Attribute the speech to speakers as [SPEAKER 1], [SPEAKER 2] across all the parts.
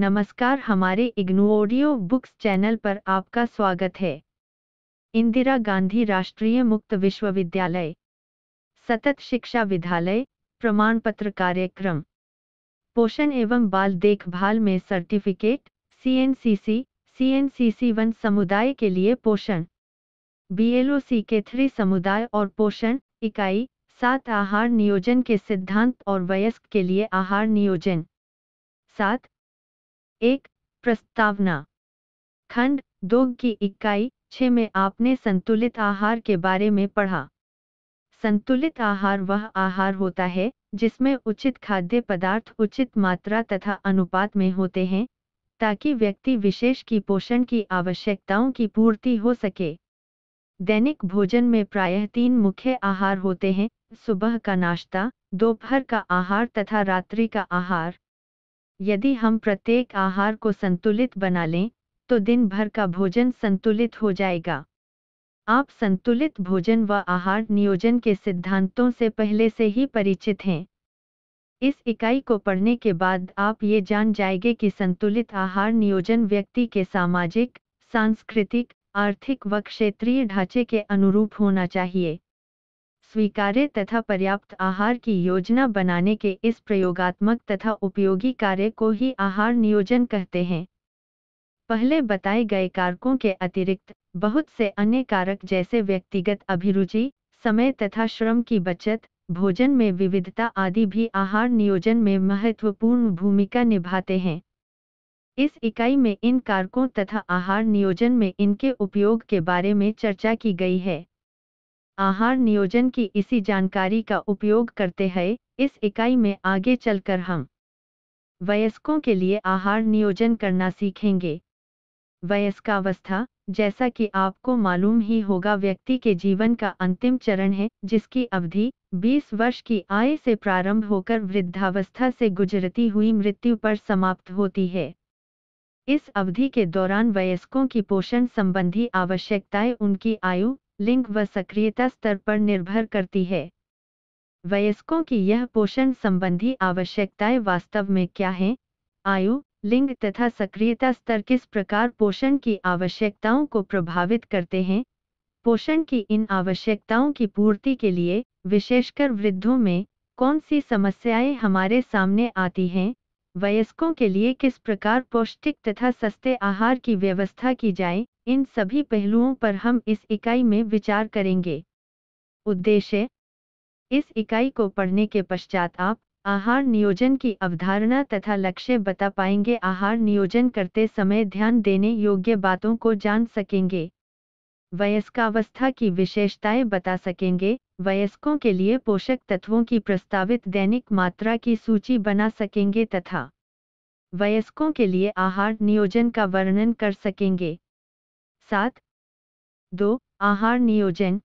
[SPEAKER 1] नमस्कार हमारे इग्नोडियो books channel पर आपका स्वागत है इंदिरा गांधी राष्ट्रीय मुक्त विश्वविद्यालय सतत शिक्षा विद्यालय प्रमाण पत्र कार्यक्रम पोषण एवं बाल देखभाल में सर्टिफिकेट सीएनसीसी सीएनसीसी वन समुदाय के लिए पोषण बीएलओसी के थ्री समुदाय और पोषण इकाई सात आहार नियोजन के सिद्धांत और वयस्क के लिए आहार नियोजन सात एक प्रस्तावना खंड दो की इकाई छ में आपने संतुलित आहार के बारे में पढ़ा संतुलित आहार वह आहार होता है जिसमें उचित खाद्य पदार्थ उचित मात्रा तथा अनुपात में होते हैं ताकि व्यक्ति विशेष की पोषण की आवश्यकताओं की पूर्ति हो सके दैनिक भोजन में प्रायः तीन मुख्य आहार होते हैं सुबह का नाश्ता दोपहर का आहार तथा रात्रि का आहार यदि हम प्रत्येक आहार को संतुलित बना लें तो दिन भर का भोजन संतुलित हो जाएगा आप संतुलित भोजन व आहार नियोजन के सिद्धांतों से पहले से ही परिचित हैं इस इकाई को पढ़ने के बाद आप ये जान जाएंगे कि संतुलित आहार नियोजन व्यक्ति के सामाजिक सांस्कृतिक आर्थिक व क्षेत्रीय ढांचे के अनुरूप होना चाहिए स्वीकार्य तथा पर्याप्त आहार की योजना बनाने के इस प्रयोगात्मक तथा उपयोगी कार्य को ही आहार नियोजन कहते हैं पहले बताए गए कारकों के अतिरिक्त बहुत से अन्य कारक जैसे व्यक्तिगत अभिरुचि समय तथा श्रम की बचत भोजन में विविधता आदि भी आहार नियोजन में महत्वपूर्ण भूमिका निभाते हैं इस इकाई में इन कारकों तथा आहार नियोजन में इनके उपयोग के बारे में चर्चा की गई है आहार नियोजन की इसी जानकारी का उपयोग करते हैं इस इकाई में आगे चलकर हम वयस्कों के लिए आहार नियोजन करना सीखेंगे वयस्कावस्था जैसा कि आपको मालूम ही होगा व्यक्ति के जीवन का अंतिम चरण है जिसकी अवधि 20 वर्ष की आय से प्रारंभ होकर वृद्धावस्था से गुजरती हुई मृत्यु पर समाप्त होती है इस अवधि के दौरान वयस्कों की पोषण संबंधी आवश्यकताएं उनकी आयु लिंग व सक्रियता स्तर पर निर्भर करती है वयस्कों की यह पोषण संबंधी आवश्यकताएं वास्तव में क्या हैं? आयु लिंग तथा सक्रियता स्तर किस प्रकार पोषण की आवश्यकताओं को प्रभावित करते हैं पोषण की इन आवश्यकताओं की पूर्ति के लिए विशेषकर वृद्धों में कौन सी समस्याएं हमारे सामने आती हैं वयस्कों के लिए किस प्रकार पौष्टिक तथा सस्ते आहार की व्यवस्था की जाए इन सभी पहलुओं पर हम इस इकाई में विचार करेंगे उद्देश्य इस इकाई को पढ़ने के पश्चात आप आहार नियोजन की अवधारणा तथा लक्ष्य बता पाएंगे आहार नियोजन करते समय ध्यान देने योग्य बातों को जान सकेंगे वयस्कावस्था की विशेषताएं बता सकेंगे वयस्कों के लिए पोषक तत्वों की प्रस्तावित दैनिक मात्रा की सूची बना सकेंगे तथा वयस्कों के लिए आहार नियोजन का वर्णन कर सकेंगे सात दो आहार नियोजन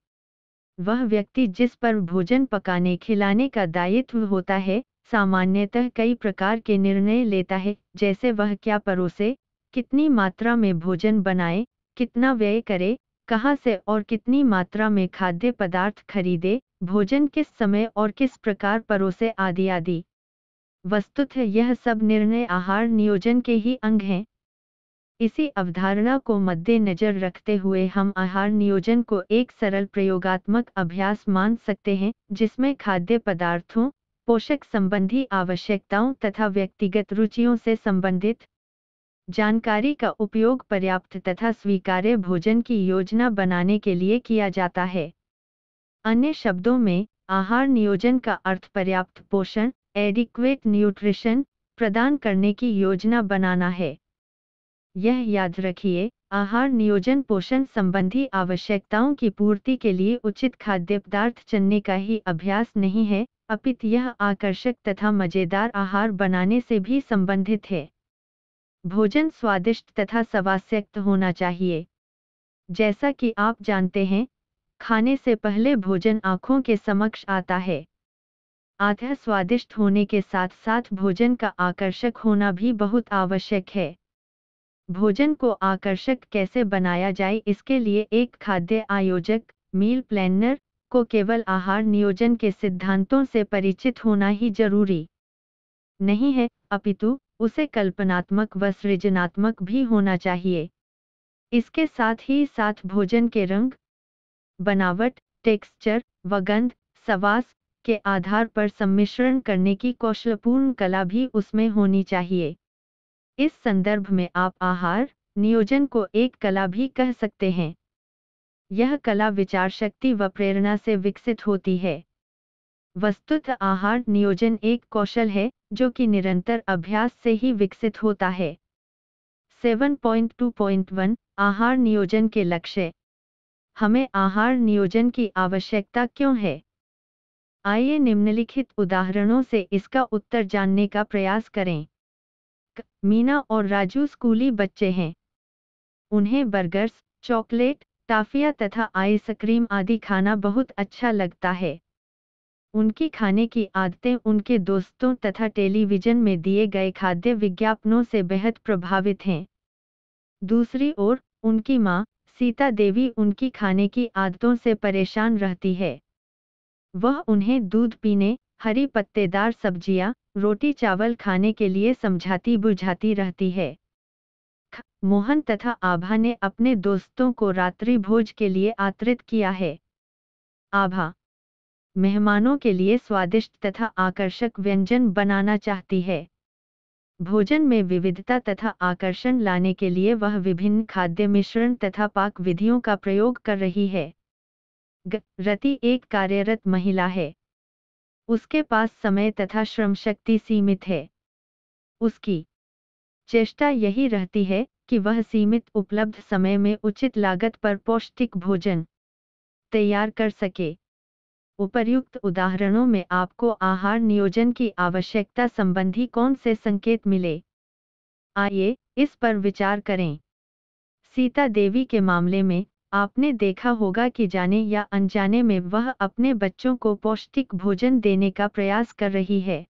[SPEAKER 1] वह व्यक्ति जिस पर भोजन पकाने खिलाने का दायित्व होता है सामान्यतः कई प्रकार के निर्णय लेता है जैसे वह क्या परोसे कितनी मात्रा में भोजन बनाए कितना व्यय करे कहाँ से और कितनी मात्रा में खाद्य पदार्थ खरीदे भोजन किस समय और किस प्रकार परोसे आदि आदि वस्तुतः यह सब निर्णय आहार नियोजन के ही अंग हैं इसी अवधारणा को मद्देनजर रखते हुए हम आहार नियोजन को एक सरल प्रयोगात्मक अभ्यास मान सकते हैं जिसमें खाद्य पदार्थों पोषक संबंधी आवश्यकताओं तथा व्यक्तिगत रुचियों से संबंधित जानकारी का उपयोग पर्याप्त तथा स्वीकार्य भोजन की योजना बनाने के लिए किया जाता है अन्य शब्दों में आहार नियोजन का अर्थ पर्याप्त पोषण एडिक्वेट न्यूट्रिशन प्रदान करने की योजना बनाना है यह याद रखिए आहार नियोजन पोषण संबंधी आवश्यकताओं की पूर्ति के लिए उचित खाद्य पदार्थ चुनने का ही अभ्यास नहीं है अपित यह आकर्षक तथा मजेदार आहार बनाने से भी संबंधित है भोजन स्वादिष्ट तथा सवास्यक्त होना चाहिए जैसा कि आप जानते हैं खाने से पहले भोजन आंखों के समक्ष आता है आधा स्वादिष्ट होने के साथ साथ भोजन का आकर्षक होना भी बहुत आवश्यक है भोजन को आकर्षक कैसे बनाया जाए इसके लिए एक खाद्य आयोजक मील प्लानर को केवल आहार नियोजन के सिद्धांतों से परिचित होना ही जरूरी नहीं है अपितु उसे कल्पनात्मक व सृजनात्मक भी होना चाहिए इसके साथ ही साथ भोजन के रंग बनावट टेक्सचर व गंध सवास के आधार पर सम्मिश्रण करने की कौशलपूर्ण कला भी उसमें होनी चाहिए इस संदर्भ में आप आहार नियोजन को एक कला भी कह सकते हैं यह कला विचार शक्ति व प्रेरणा से विकसित होती है वस्तुतः आहार नियोजन एक कौशल है जो कि निरंतर अभ्यास से ही विकसित होता है 7.2.1 आहार नियोजन के लक्ष्य हमें आहार नियोजन की आवश्यकता क्यों है आइए निम्नलिखित उदाहरणों से इसका उत्तर जानने का प्रयास करें मीना और राजू स्कूली बच्चे हैं उन्हें बर्गर्स चॉकलेट टाफिया तथा आइसक्रीम आदि खाना बहुत अच्छा लगता है उनकी खाने की आदतें उनके दोस्तों तथा टेलीविजन में दिए गए खाद्य विज्ञापनों से बेहद प्रभावित हैं दूसरी ओर उनकी माँ सीता देवी उनकी खाने की आदतों से परेशान रहती है वह उन्हें दूध पीने हरी पत्तेदार सब्जियां रोटी चावल खाने के लिए समझाती बुझाती रहती है मोहन तथा आभा ने अपने दोस्तों को रात्रि भोज के लिए आतरित किया है आभा मेहमानों के लिए स्वादिष्ट तथा आकर्षक व्यंजन बनाना चाहती है भोजन में विविधता तथा आकर्षण लाने के लिए वह विभिन्न खाद्य मिश्रण तथा पाक विधियों का प्रयोग कर रही है रति एक कार्यरत महिला है उसके पास समय तथा श्रम शक्ति सीमित है उसकी चेष्टा यही रहती है कि वह सीमित उपलब्ध समय में उचित लागत पर पौष्टिक भोजन तैयार कर सके उपर्युक्त उदाहरणों में आपको आहार नियोजन की आवश्यकता संबंधी कौन से संकेत मिले आइए इस पर विचार करें सीता देवी के मामले में आपने देखा होगा कि जाने या अनजाने में वह अपने बच्चों को पौष्टिक भोजन देने का प्रयास कर रही है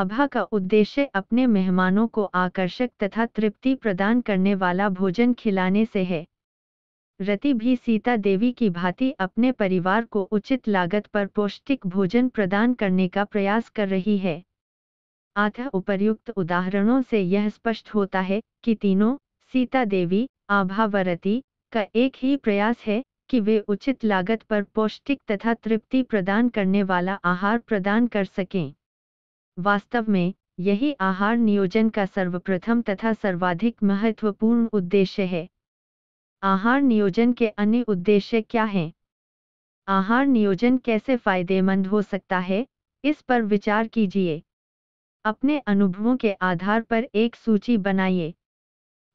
[SPEAKER 1] आभा का उद्देश्य अपने मेहमानों को आकर्षक तथा तृप्ति प्रदान करने वाला भोजन खिलाने से है रति भी सीता देवी की भांति अपने परिवार को उचित लागत पर पौष्टिक भोजन प्रदान करने का प्रयास कर रही है अतः उपर्युक्त उदाहरणों से यह स्पष्ट होता है कि तीनों सीता देवी आभावरती का एक ही प्रयास है कि वे उचित लागत पर पौष्टिक तथा तृप्ति प्रदान करने वाला आहार प्रदान कर सकें वास्तव में यही आहार नियोजन का सर्वप्रथम तथा सर्वाधिक महत्वपूर्ण उद्देश्य है आहार नियोजन के अन्य उद्देश्य क्या हैं आहार नियोजन कैसे फायदेमंद हो सकता है इस पर विचार कीजिए अपने अनुभवों के आधार पर एक सूची बनाइए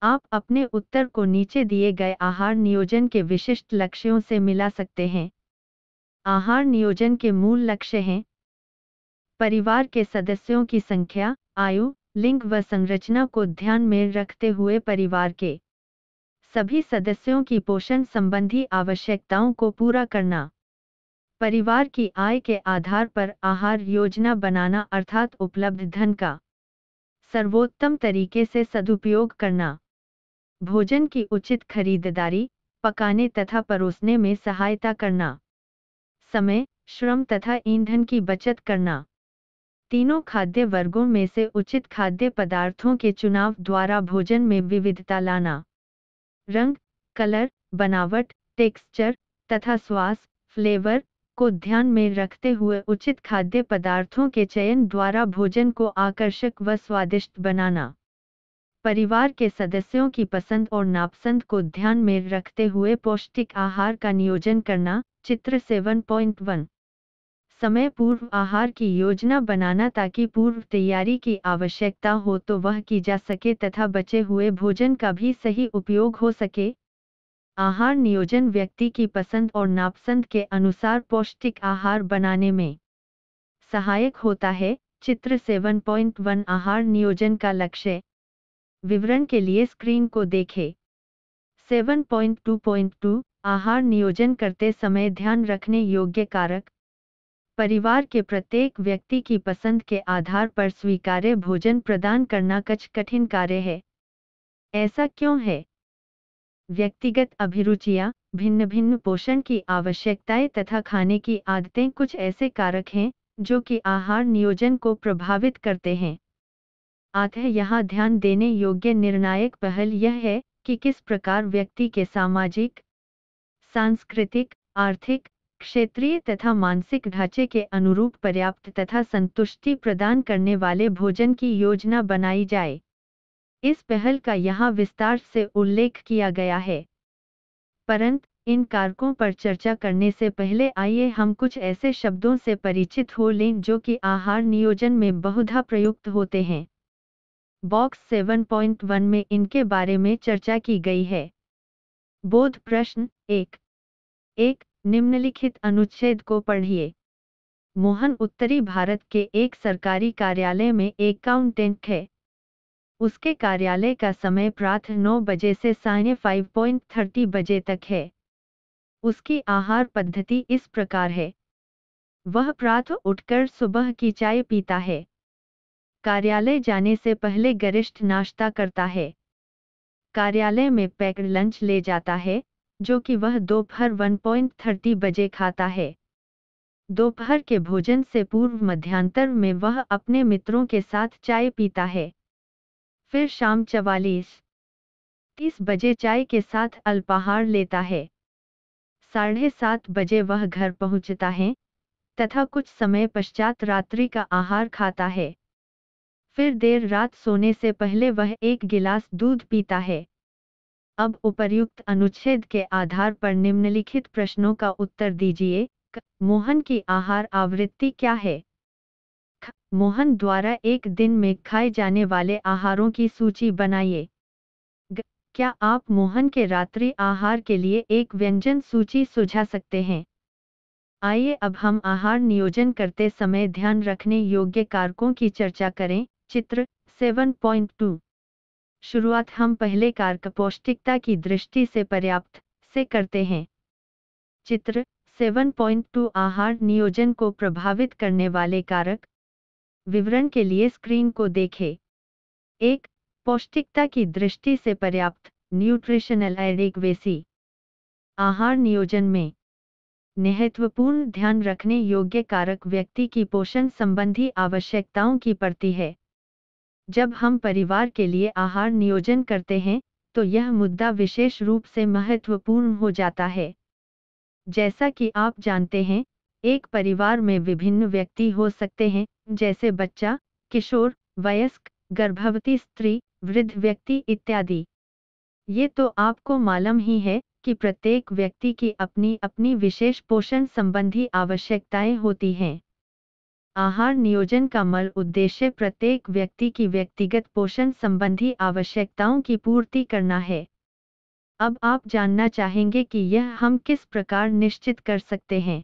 [SPEAKER 1] आप अपने उत्तर को नीचे दिए गए आहार नियोजन के विशिष्ट लक्ष्यों से मिला सकते हैं आहार नियोजन के मूल लक्ष्य हैं परिवार के सदस्यों की संख्या आयु लिंग व संरचना को ध्यान में रखते हुए परिवार के सभी सदस्यों की पोषण संबंधी आवश्यकताओं को पूरा करना परिवार की आय के आधार पर आहार योजना बनाना अर्थात उपलब्ध धन का सर्वोत्तम तरीके से सदुपयोग करना भोजन की उचित खरीददारी पकाने तथा परोसने में सहायता करना समय श्रम तथा ईंधन की बचत करना तीनों खाद्य वर्गों में से उचित खाद्य पदार्थों के चुनाव द्वारा भोजन में विविधता लाना रंग कलर बनावट टेक्सचर तथा स्वास फ्लेवर को ध्यान में रखते हुए उचित खाद्य पदार्थों के चयन द्वारा भोजन को आकर्षक व स्वादिष्ट बनाना परिवार के सदस्यों की पसंद और नापसंद को ध्यान में रखते हुए पौष्टिक आहार का नियोजन करना चित्र 7.1 समय पूर्व आहार की योजना बनाना ताकि पूर्व तैयारी की आवश्यकता हो तो वह की जा सके तथा बचे हुए भोजन का भी सही उपयोग हो सके आहार नियोजन व्यक्ति की पसंद और नापसंद के अनुसार पौष्टिक आहार बनाने में सहायक होता है चित्र 7.1 आहार नियोजन का लक्ष्य विवरण के लिए स्क्रीन को देखें 7.2.2 आहार नियोजन करते समय ध्यान रखने योग्य कारक परिवार के प्रत्येक व्यक्ति की पसंद के आधार पर स्वीकार्य भोजन प्रदान करना कुछ कठिन कार्य है ऐसा क्यों है व्यक्तिगत अभिरुचियां भिन्न भिन्न पोषण की आवश्यकताएं तथा खाने की आदतें कुछ ऐसे कारक हैं जो कि आहार नियोजन को प्रभावित करते हैं अतः यहाँ ध्यान देने योग्य निर्णायक पहल यह है कि किस प्रकार व्यक्ति के सामाजिक सांस्कृतिक आर्थिक क्षेत्रीय तथा मानसिक ढांचे के अनुरूप पर्याप्त तथा संतुष्टि प्रदान करने वाले भोजन की योजना बनाई जाए इस पहल का यहाँ विस्तार से उल्लेख किया गया है परंत इन कारकों पर चर्चा करने से पहले आइए हम कुछ ऐसे शब्दों से परिचित हो लें जो कि आहार नियोजन में बहुधा प्रयुक्त होते हैं बॉक्स 7.1 में इनके बारे में चर्चा की गई है बोध प्रश्न एक एक निम्नलिखित अनुच्छेद को पढ़िए मोहन उत्तरी भारत के एक सरकारी कार्यालय में अकाउंटेंट है उसके कार्यालय का समय प्रातः नौ बजे से साढ़े फाइव पॉइंट थर्टी बजे तक है उसकी आहार पद्धति इस प्रकार है वह प्रातः उठकर सुबह की चाय पीता है कार्यालय जाने से पहले गरिष्ठ नाश्ता करता है कार्यालय में पैक्ड लंच ले जाता है जो कि वह दोपहर 1.30 बजे खाता है दोपहर के भोजन से पूर्व मध्यांतर में वह अपने मित्रों के साथ चाय पीता है फिर शाम चवालीस तीस बजे चाय के साथ अल्पाहार लेता है साढ़े सात बजे वह घर पहुंचता है तथा कुछ समय पश्चात रात्रि का आहार खाता है फिर देर रात सोने से पहले वह एक गिलास दूध पीता है अब उपर्युक्त अनुच्छेद के आधार पर निम्नलिखित प्रश्नों का उत्तर दीजिए मोहन की आहार आवृत्ति क्या है मोहन द्वारा एक दिन में खाए जाने वाले आहारों की सूची बनाइए क्या आप मोहन के रात्रि आहार के लिए एक व्यंजन सूची सुझा सकते हैं आइए अब हम आहार नियोजन करते समय ध्यान रखने योग्य कारकों की चर्चा करें चित्र 7.2 शुरुआत हम पहले कार्क पौष्टिकता की दृष्टि से पर्याप्त से करते हैं चित्र 7.2 आहार नियोजन को प्रभावित करने वाले कारक विवरण के लिए स्क्रीन को देखें एक पौष्टिकता की दृष्टि से पर्याप्त न्यूट्रिशनल एडिक्वेसी आहार नियोजन में महत्वपूर्ण ध्यान रखने योग्य कारक व्यक्ति की पोषण संबंधी आवश्यकताओं की पड़ती है जब हम परिवार के लिए आहार नियोजन करते हैं तो यह मुद्दा विशेष रूप से महत्वपूर्ण हो जाता है जैसा कि आप जानते हैं एक परिवार में विभिन्न व्यक्ति हो सकते हैं जैसे बच्चा किशोर वयस्क गर्भवती स्त्री वृद्ध व्यक्ति इत्यादि ये तो आपको मालूम ही है कि प्रत्येक व्यक्ति की अपनी अपनी विशेष पोषण संबंधी आवश्यकताएं होती हैं आहार नियोजन का मल उद्देश्य प्रत्येक व्यक्ति की व्यक्तिगत पोषण संबंधी आवश्यकताओं की पूर्ति करना है अब आप जानना चाहेंगे कि यह हम किस प्रकार निश्चित कर सकते हैं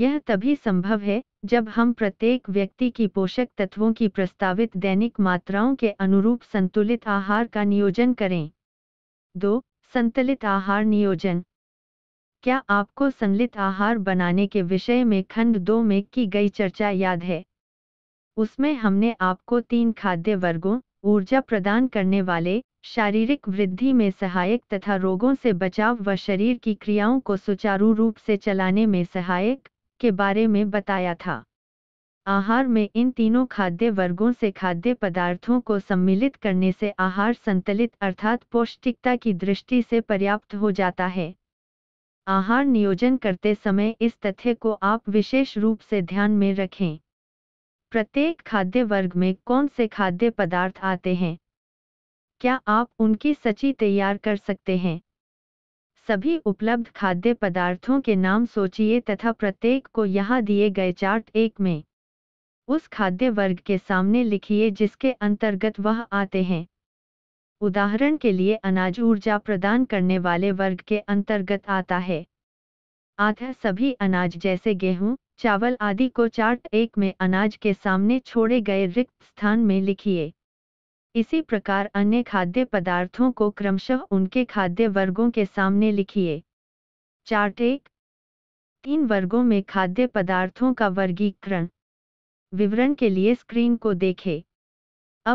[SPEAKER 1] यह तभी संभव है जब हम प्रत्येक व्यक्ति की पोषक तत्वों की प्रस्तावित दैनिक मात्राओं के अनुरूप संतुलित आहार का नियोजन करें दो संतुलित आहार नियोजन क्या आपको संलित आहार बनाने के विषय में खंड दो में की गई चर्चा याद है उसमें हमने आपको तीन खाद्य वर्गों ऊर्जा प्रदान करने वाले शारीरिक वृद्धि में सहायक तथा रोगों से बचाव व शरीर की क्रियाओं को सुचारू रूप से चलाने में सहायक के बारे में बताया था आहार में इन तीनों खाद्य वर्गों से खाद्य पदार्थों को सम्मिलित करने से आहार संतुलित अर्थात पौष्टिकता की दृष्टि से पर्याप्त हो जाता है आहार नियोजन करते समय इस तथ्य को आप विशेष रूप से ध्यान में रखें प्रत्येक खाद्य वर्ग में कौन से खाद्य पदार्थ आते हैं क्या आप उनकी सची तैयार कर सकते हैं सभी उपलब्ध खाद्य पदार्थों के नाम सोचिए तथा प्रत्येक को यहाँ दिए गए चार्ट एक में उस खाद्य वर्ग के सामने लिखिए जिसके अंतर्गत वह आते हैं उदाहरण के लिए अनाज ऊर्जा प्रदान करने वाले वर्ग के अंतर्गत आता है आधा सभी अनाज जैसे गेहूं, चावल आदि को चार्ट एक में अनाज के सामने छोड़े गए रिक्त स्थान में लिखिए इसी प्रकार अन्य खाद्य पदार्थों को क्रमशः उनके खाद्य वर्गों के सामने लिखिए चार्ट एक तीन वर्गों में खाद्य पदार्थों का वर्गीकरण विवरण के लिए स्क्रीन को देखें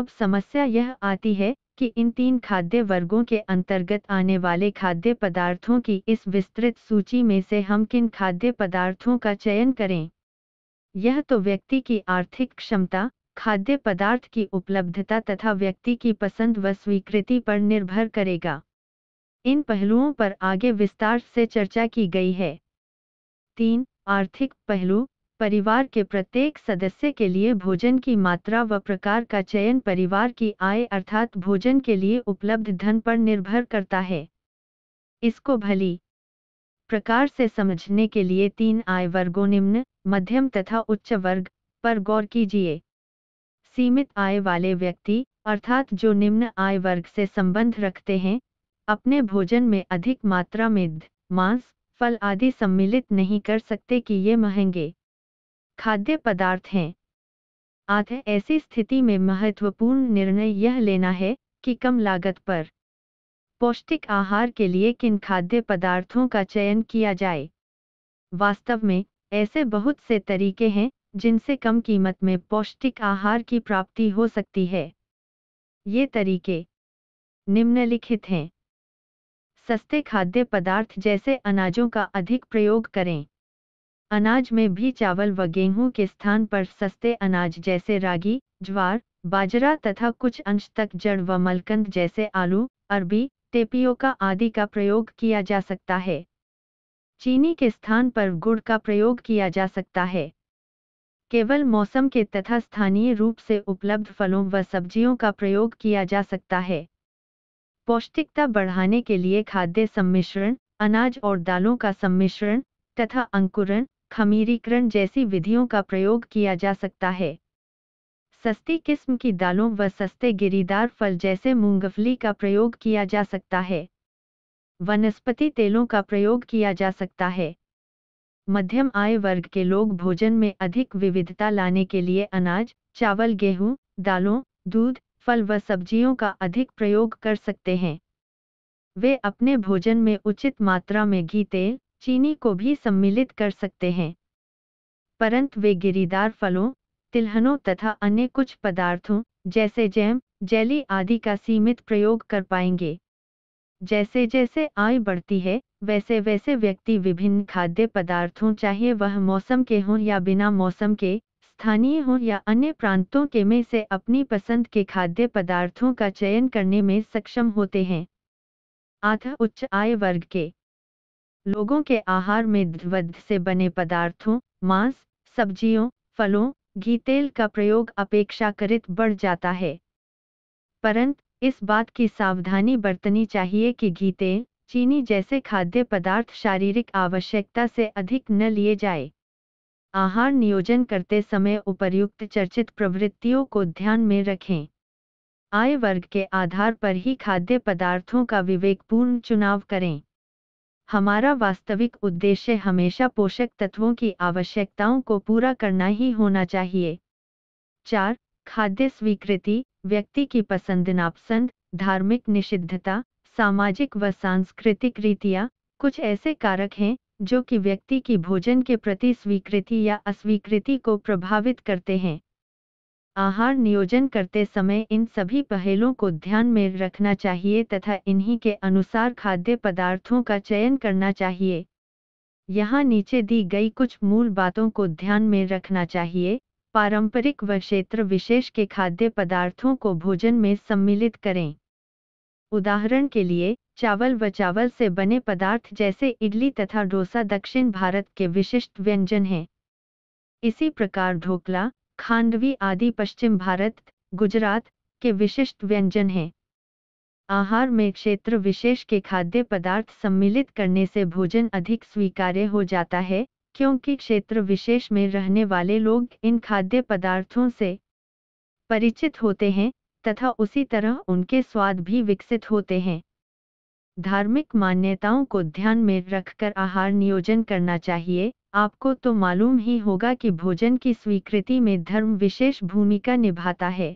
[SPEAKER 1] अब समस्या यह आती है कि इन तीन खाद्य वर्गों के अंतर्गत आने वाले खाद्य पदार्थों की इस विस्तृत सूची में से हम किन खाद्य पदार्थों का चयन करें यह तो व्यक्ति की आर्थिक क्षमता खाद्य पदार्थ की उपलब्धता तथा व्यक्ति की पसंद व स्वीकृति पर निर्भर करेगा इन पहलुओं पर आगे विस्तार से चर्चा की गई है तीन आर्थिक पहलू परिवार के प्रत्येक सदस्य के लिए भोजन की मात्रा व प्रकार का चयन परिवार की आय अर्थात भोजन के लिए उपलब्ध धन पर निर्भर करता है इसको भली प्रकार से समझने के लिए तीन आय वर्गों निम्न मध्यम तथा उच्च वर्ग पर गौर कीजिए सीमित आय वाले व्यक्ति अर्थात जो निम्न आय वर्ग से संबंध रखते हैं अपने भोजन में अधिक मात्रा में मांस फल आदि सम्मिलित नहीं कर सकते कि ये महंगे खाद्य पदार्थ हैं अतः है ऐसी स्थिति में महत्वपूर्ण निर्णय यह लेना है कि कम लागत पर पौष्टिक आहार के लिए किन खाद्य पदार्थों का चयन किया जाए वास्तव में ऐसे बहुत से तरीके हैं जिनसे कम कीमत में पौष्टिक आहार की प्राप्ति हो सकती है ये तरीके निम्नलिखित हैं सस्ते खाद्य पदार्थ जैसे अनाजों का अधिक प्रयोग करें अनाज में भी चावल व गेहूं के स्थान पर सस्ते अनाज जैसे रागी ज्वार बाजरा तथा कुछ अंश तक जड़ व मलकंद जैसे आलू अरबी टेपियोका आदि का प्रयोग किया जा सकता है चीनी के स्थान पर गुड़ का प्रयोग किया जा सकता है केवल मौसम के तथा स्थानीय रूप से उपलब्ध फलों व सब्जियों का प्रयोग किया जा सकता है पौष्टिकता बढ़ाने के लिए खाद्य सम्मिश्रण अनाज और दालों का सम्मिश्रण तथा अंकुरण खमीरीकरण जैसी विधियों का प्रयोग किया जा सकता है सस्ती किस्म की दालों व सस्ते गिरीदार फल जैसे मूंगफली का प्रयोग किया जा सकता है वनस्पति तेलों का प्रयोग किया जा सकता है मध्यम आय वर्ग के लोग भोजन में अधिक विविधता लाने के लिए अनाज चावल गेहूं दालों दूध फल व सब्जियों का अधिक प्रयोग कर सकते हैं वे अपने भोजन में उचित मात्रा में घी तेल चीनी को भी सम्मिलित कर सकते हैं परंतु वे गिरीदार फलों तिलहनों तथा अन्य कुछ पदार्थों जैसे जैम जेली आदि का सीमित प्रयोग कर पाएंगे जैसे जैसे आय बढ़ती है वैसे वैसे व्यक्ति विभिन्न खाद्य पदार्थों चाहे वह मौसम के हों या बिना मौसम के स्थानीय हों या अन्य प्रांतों के में से अपनी पसंद के खाद्य पदार्थों का चयन करने में सक्षम होते हैं अतः उच्च आय वर्ग के लोगों के आहार में ध्वध से बने पदार्थों मांस सब्जियों फलों घी तेल का प्रयोग अपेक्षाकृत बढ़ जाता है परंतु इस बात की सावधानी बरतनी चाहिए कि घी तेल चीनी जैसे खाद्य पदार्थ शारीरिक आवश्यकता से अधिक न लिए जाए आहार नियोजन करते समय उपर्युक्त चर्चित प्रवृत्तियों को ध्यान में रखें आय वर्ग के आधार पर ही खाद्य पदार्थों का विवेकपूर्ण चुनाव करें हमारा वास्तविक उद्देश्य हमेशा पोषक तत्वों की आवश्यकताओं को पूरा करना ही होना चाहिए चार खाद्य स्वीकृति व्यक्ति की पसंद नापसंद धार्मिक निषिद्धता सामाजिक व सांस्कृतिक रीतियाँ कुछ ऐसे कारक हैं जो कि व्यक्ति की भोजन के प्रति स्वीकृति या अस्वीकृति को प्रभावित करते हैं आहार नियोजन करते समय इन सभी पहलों को ध्यान में रखना चाहिए तथा इन्हीं के अनुसार खाद्य पदार्थों का चयन करना चाहिए यहाँ नीचे दी गई कुछ मूल बातों को ध्यान में रखना चाहिए पारंपरिक व क्षेत्र विशेष के खाद्य पदार्थों को भोजन में सम्मिलित करें उदाहरण के लिए चावल व चावल से बने पदार्थ जैसे इडली तथा डोसा दक्षिण भारत के विशिष्ट व्यंजन हैं इसी प्रकार ढोकला खांडवी आदि पश्चिम भारत गुजरात के विशिष्ट व्यंजन हैं आहार में क्षेत्र विशेष के खाद्य पदार्थ सम्मिलित करने से भोजन अधिक स्वीकार्य हो जाता है क्योंकि क्षेत्र विशेष में रहने वाले लोग इन खाद्य पदार्थों से परिचित होते हैं तथा उसी तरह उनके स्वाद भी विकसित होते हैं धार्मिक मान्यताओं को ध्यान में रखकर आहार नियोजन करना चाहिए आपको तो मालूम ही होगा कि भोजन की स्वीकृति में धर्म विशेष भूमिका निभाता है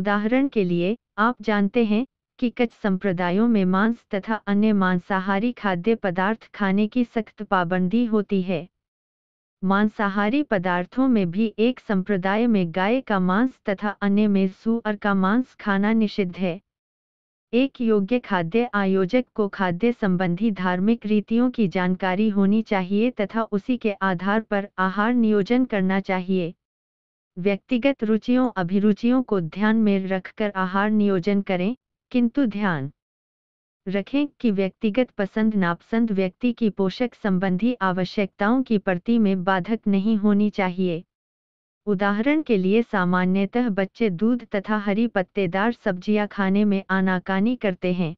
[SPEAKER 1] उदाहरण के लिए आप जानते हैं कि कच्छ संप्रदायों में मांस तथा अन्य मांसाहारी खाद्य पदार्थ खाने की सख्त पाबंदी होती है मांसाहारी पदार्थों में भी एक संप्रदाय में गाय का मांस तथा अन्य में सूअर का मांस खाना निषिद्ध है एक योग्य खाद्य आयोजक को खाद्य संबंधी धार्मिक रीतियों की जानकारी होनी चाहिए तथा उसी के आधार पर आहार नियोजन करना चाहिए व्यक्तिगत रुचियों अभिरुचियों को ध्यान में रखकर आहार नियोजन करें किंतु ध्यान रखें कि व्यक्तिगत पसंद नापसंद व्यक्ति की पोषक संबंधी आवश्यकताओं की प्रति में बाधक नहीं होनी चाहिए उदाहरण के लिए सामान्यतः बच्चे दूध तथा हरी पत्तेदार सब्जियां खाने में आनाकानी करते हैं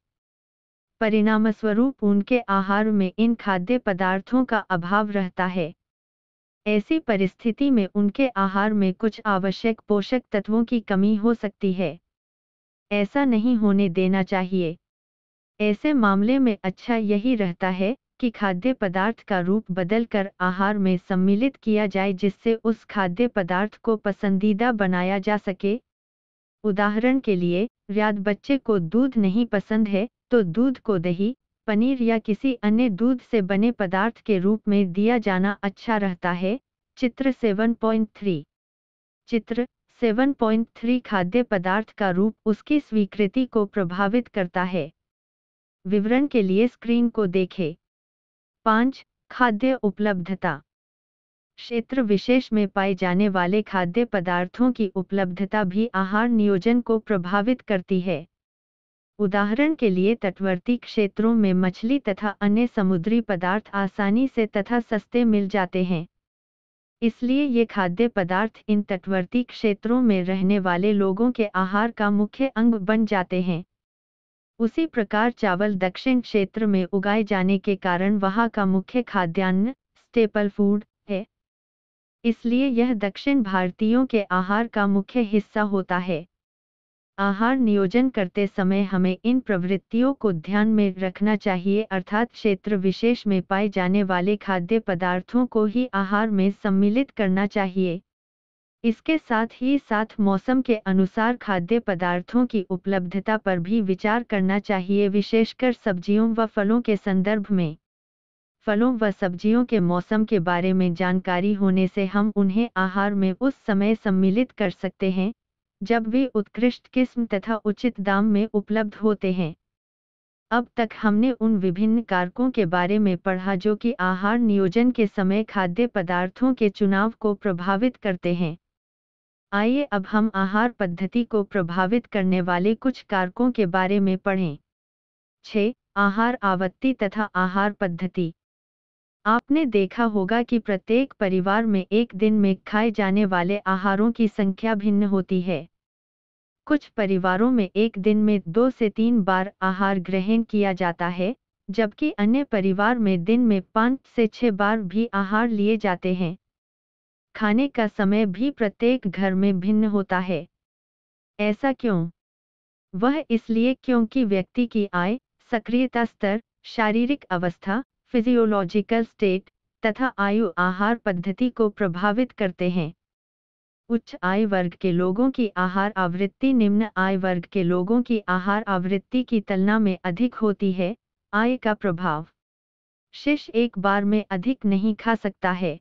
[SPEAKER 1] परिणामस्वरूप उनके आहार में इन खाद्य पदार्थों का अभाव रहता है ऐसी परिस्थिति में उनके आहार में कुछ आवश्यक पोषक तत्वों की कमी हो सकती है ऐसा नहीं होने देना चाहिए ऐसे मामले में अच्छा यही रहता है कि खाद्य पदार्थ का रूप बदलकर आहार में सम्मिलित किया जाए जिससे उस खाद्य पदार्थ को पसंदीदा बनाया जा सके उदाहरण के लिए याद बच्चे को दूध नहीं पसंद है तो दूध को दही पनीर या किसी अन्य दूध से बने पदार्थ के रूप में दिया जाना अच्छा रहता है चित्र 7.3 चित्र 7.3 खाद्य पदार्थ का रूप उसकी स्वीकृति को प्रभावित करता है विवरण के लिए स्क्रीन को देखें पाँच खाद्य उपलब्धता क्षेत्र विशेष में पाए जाने वाले खाद्य पदार्थों की उपलब्धता भी आहार नियोजन को प्रभावित करती है उदाहरण के लिए तटवर्ती क्षेत्रों में मछली तथा अन्य समुद्री पदार्थ आसानी से तथा सस्ते मिल जाते हैं इसलिए ये खाद्य पदार्थ इन तटवर्ती क्षेत्रों में रहने वाले लोगों के आहार का मुख्य अंग बन जाते हैं उसी प्रकार चावल दक्षिण क्षेत्र में उगाए जाने के कारण वहाँ का मुख्य खाद्यान्न स्टेपल फूड है इसलिए यह दक्षिण भारतीयों के आहार का मुख्य हिस्सा होता है आहार नियोजन करते समय हमें इन प्रवृत्तियों को ध्यान में रखना चाहिए अर्थात क्षेत्र विशेष में पाए जाने वाले खाद्य पदार्थों को ही आहार में सम्मिलित करना चाहिए इसके साथ ही साथ मौसम के अनुसार खाद्य पदार्थों की उपलब्धता पर भी विचार करना चाहिए विशेषकर सब्जियों व फलों के संदर्भ में फलों व सब्जियों के मौसम के बारे में जानकारी होने से हम उन्हें आहार में उस समय सम्मिलित कर सकते हैं जब वे उत्कृष्ट किस्म तथा उचित दाम में उपलब्ध होते हैं अब तक हमने उन विभिन्न कारकों के बारे में पढ़ा जो कि आहार नियोजन के समय खाद्य पदार्थों के चुनाव को प्रभावित करते हैं आइए अब हम आहार पद्धति को प्रभावित करने वाले कुछ कारकों के बारे में पढ़ें छ आहार आवत्ति तथा आहार पद्धति आपने देखा होगा कि प्रत्येक परिवार में एक दिन में खाए जाने वाले आहारों की संख्या भिन्न होती है कुछ परिवारों में एक दिन में दो से तीन बार आहार ग्रहण किया जाता है जबकि अन्य परिवार में दिन में पाँच से छह बार भी आहार लिए जाते हैं खाने का समय भी प्रत्येक घर में भिन्न होता है ऐसा क्यों वह इसलिए क्योंकि व्यक्ति की आय सक्रियता स्तर शारीरिक अवस्था फिजियोलॉजिकल स्टेट तथा आयु आहार पद्धति को प्रभावित करते हैं उच्च आय वर्ग के लोगों की आहार आवृत्ति निम्न आय वर्ग के लोगों की आहार आवृत्ति की तुलना में अधिक होती है आय का प्रभाव शिश एक बार में अधिक नहीं खा सकता है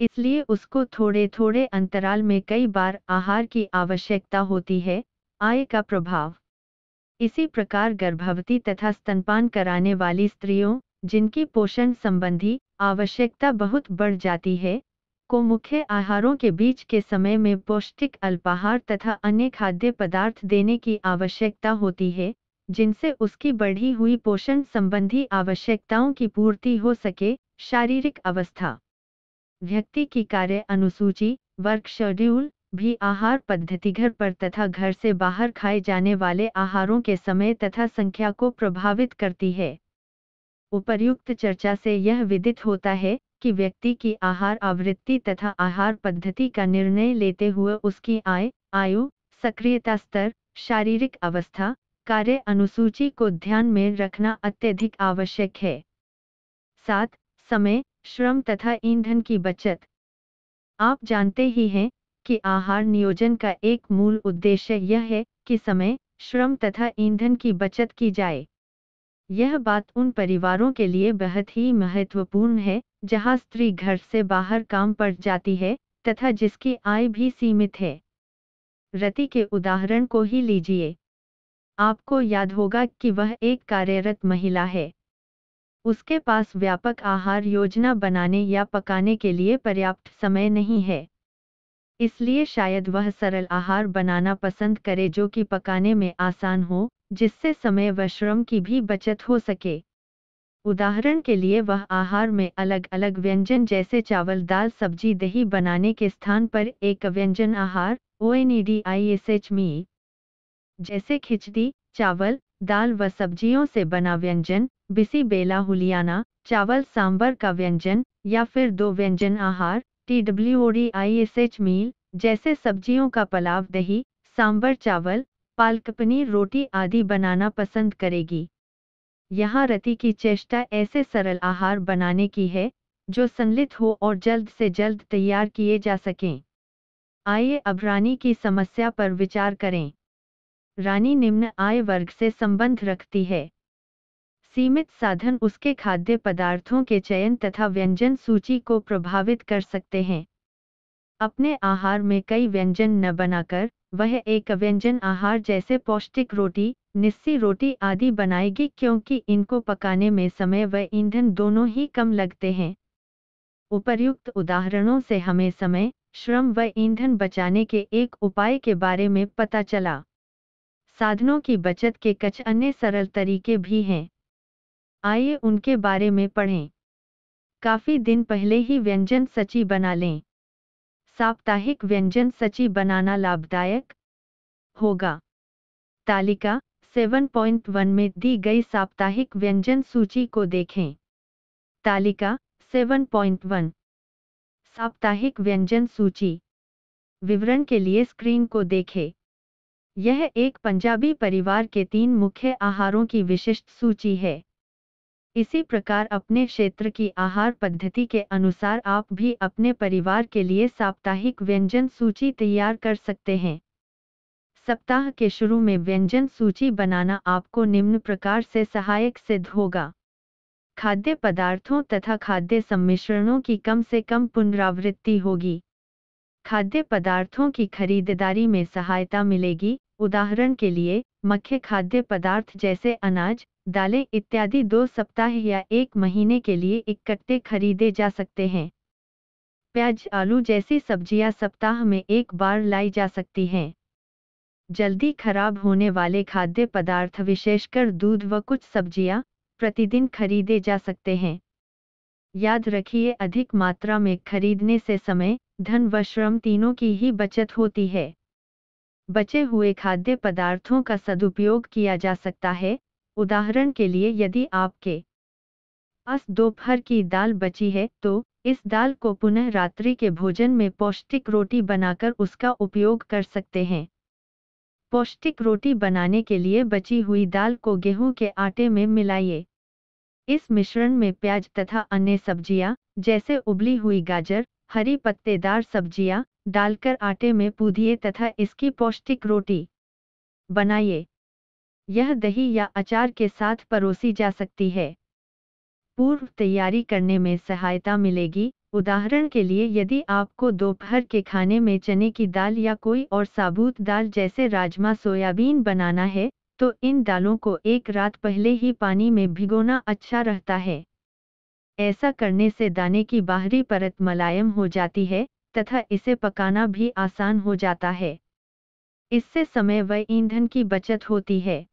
[SPEAKER 1] इसलिए उसको थोड़े थोड़े अंतराल में कई बार आहार की आवश्यकता होती है आय का प्रभाव इसी प्रकार गर्भवती तथा स्तनपान कराने वाली स्त्रियों जिनकी पोषण संबंधी आवश्यकता बहुत बढ़ जाती है को मुख्य आहारों के बीच के समय में पौष्टिक अल्पाहार तथा अन्य खाद्य पदार्थ देने की आवश्यकता होती है जिनसे उसकी बढ़ी हुई पोषण संबंधी आवश्यकताओं की पूर्ति हो सके शारीरिक अवस्था व्यक्ति की कार्य अनुसूची वर्क शेड्यूल भी आहार पद्धति घर पर तथा घर से बाहर खाए जाने वाले आहारों के समय तथा संख्या को प्रभावित करती है उपर्युक्त चर्चा से यह विदित होता है कि व्यक्ति की आहार आवृत्ति तथा आहार पद्धति का निर्णय लेते हुए उसकी आय आयु सक्रियता स्तर शारीरिक अवस्था कार्य अनुसूची को ध्यान में रखना अत्यधिक आवश्यक है साथ समय श्रम तथा ईंधन की बचत आप जानते ही हैं कि आहार नियोजन का एक मूल उद्देश्य यह है कि समय श्रम तथा ईंधन की बचत की जाए यह बात उन परिवारों के लिए बेहद ही महत्वपूर्ण है जहां स्त्री घर से बाहर काम पर जाती है तथा जिसकी आय भी सीमित है रति के उदाहरण को ही लीजिए आपको याद होगा कि वह एक कार्यरत महिला है उसके पास व्यापक आहार योजना बनाने या पकाने के लिए पर्याप्त समय नहीं है इसलिए शायद वह सरल आहार बनाना पसंद करे जो कि पकाने में आसान हो जिससे समय व श्रम की भी बचत हो सके उदाहरण के लिए वह आहार में अलग अलग व्यंजन जैसे चावल दाल सब्जी दही बनाने के स्थान पर एक व्यंजन आहार O N E D I S H meal जैसे खिचड़ी चावल दाल व सब्जियों से बना व्यंजन बिसी बेला हुलियाना चावल सांबर का व्यंजन या फिर दो व्यंजन आहार T W D I S H meal जैसे सब्जियों का पलाव दही सांबर चावल पालक पनीर रोटी आदि बनाना पसंद करेगी यहाँ रति की चेष्टा ऐसे सरल आहार बनाने की है जो संलित हो और जल्द से जल्द तैयार किए जा सकें आइए अब रानी की समस्या पर विचार करें रानी निम्न आय वर्ग से संबंध रखती है सीमित साधन उसके खाद्य पदार्थों के चयन तथा व्यंजन सूची को प्रभावित कर सकते हैं अपने आहार में कई व्यंजन न बनाकर वह एक व्यंजन आहार जैसे पौष्टिक रोटी निस्सी रोटी आदि बनाएगी क्योंकि इनको पकाने में समय व ईंधन दोनों ही कम लगते हैं उपर्युक्त उदाहरणों से हमें समय श्रम व ईंधन बचाने के एक उपाय के बारे में पता चला साधनों की बचत के कुछ अन्य सरल तरीके भी हैं आइए उनके बारे में पढ़ें काफ़ी दिन पहले ही व्यंजन सची बना लें साप्ताहिक व्यंजन सची बनाना लाभदायक होगा तालिका 7.1 में दी गई साप्ताहिक व्यंजन सूची को देखें तालिका 7.1 साप्ताहिक व्यंजन सूची विवरण के लिए स्क्रीन को देखें यह एक पंजाबी परिवार के तीन मुख्य आहारों की विशिष्ट सूची है इसी प्रकार अपने क्षेत्र की आहार पद्धति के अनुसार आप भी अपने परिवार के लिए साप्ताहिक व्यंजन सूची तैयार कर सकते हैं सप्ताह के शुरू में व्यंजन सूची बनाना आपको निम्न प्रकार से सहायक सिद्ध होगा खाद्य पदार्थों तथा खाद्य सम्मिश्रणों की कम से कम पुनरावृत्ति होगी खाद्य पदार्थों की खरीददारी में सहायता मिलेगी उदाहरण के लिए मक्खे खाद्य पदार्थ जैसे अनाज दालें इत्यादि दो सप्ताह या एक महीने के लिए इकट्ठे खरीदे जा सकते हैं प्याज आलू जैसी सब्जियां सप्ताह में एक बार लाई जा सकती हैं जल्दी खराब होने वाले खाद्य पदार्थ विशेषकर दूध व कुछ सब्जियां प्रतिदिन खरीदे जा सकते हैं याद रखिए अधिक मात्रा में खरीदने से समय धन व श्रम तीनों की ही बचत होती है बचे हुए खाद्य पदार्थों का सदुपयोग किया जा सकता है उदाहरण के लिए यदि आपके पास दोपहर की दाल बची है तो इस दाल को पुनः रात्रि के भोजन में पौष्टिक रोटी बनाकर उसका उपयोग कर सकते हैं पौष्टिक रोटी बनाने के लिए बची हुई दाल को गेहूं के आटे में मिलाइए इस मिश्रण में प्याज तथा अन्य सब्जियां जैसे उबली हुई गाजर हरी पत्तेदार सब्जियां डालकर आटे में पूधिए तथा इसकी पौष्टिक रोटी बनाइए यह दही या अचार के साथ परोसी जा सकती है पूर्व तैयारी करने में सहायता मिलेगी उदाहरण के लिए यदि आपको दोपहर के खाने में चने की दाल या कोई और साबुत दाल जैसे राजमा सोयाबीन बनाना है तो इन दालों को एक रात पहले ही पानी में भिगोना अच्छा रहता है ऐसा करने से दाने की बाहरी परत मलायम हो जाती है तथा इसे पकाना भी आसान हो जाता है इससे समय व ईंधन की बचत होती है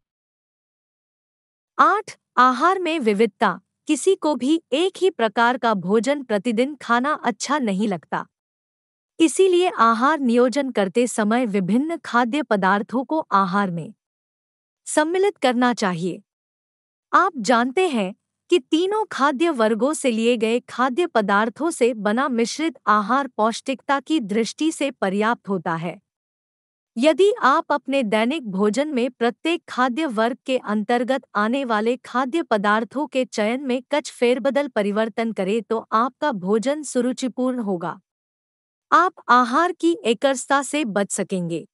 [SPEAKER 2] आठ आहार में विविधता किसी को भी एक ही प्रकार का भोजन प्रतिदिन खाना अच्छा नहीं लगता इसीलिए आहार नियोजन करते समय विभिन्न खाद्य पदार्थों को आहार में सम्मिलित करना चाहिए आप जानते हैं कि तीनों खाद्य वर्गों से लिए गए खाद्य पदार्थों से बना मिश्रित आहार पौष्टिकता की दृष्टि से पर्याप्त होता है यदि आप अपने दैनिक भोजन में प्रत्येक खाद्य वर्ग के अंतर्गत आने वाले खाद्य पदार्थों के चयन में कच फेरबदल परिवर्तन करें तो आपका भोजन सुरुचिपूर्ण होगा आप आहार की एकरसता से बच सकेंगे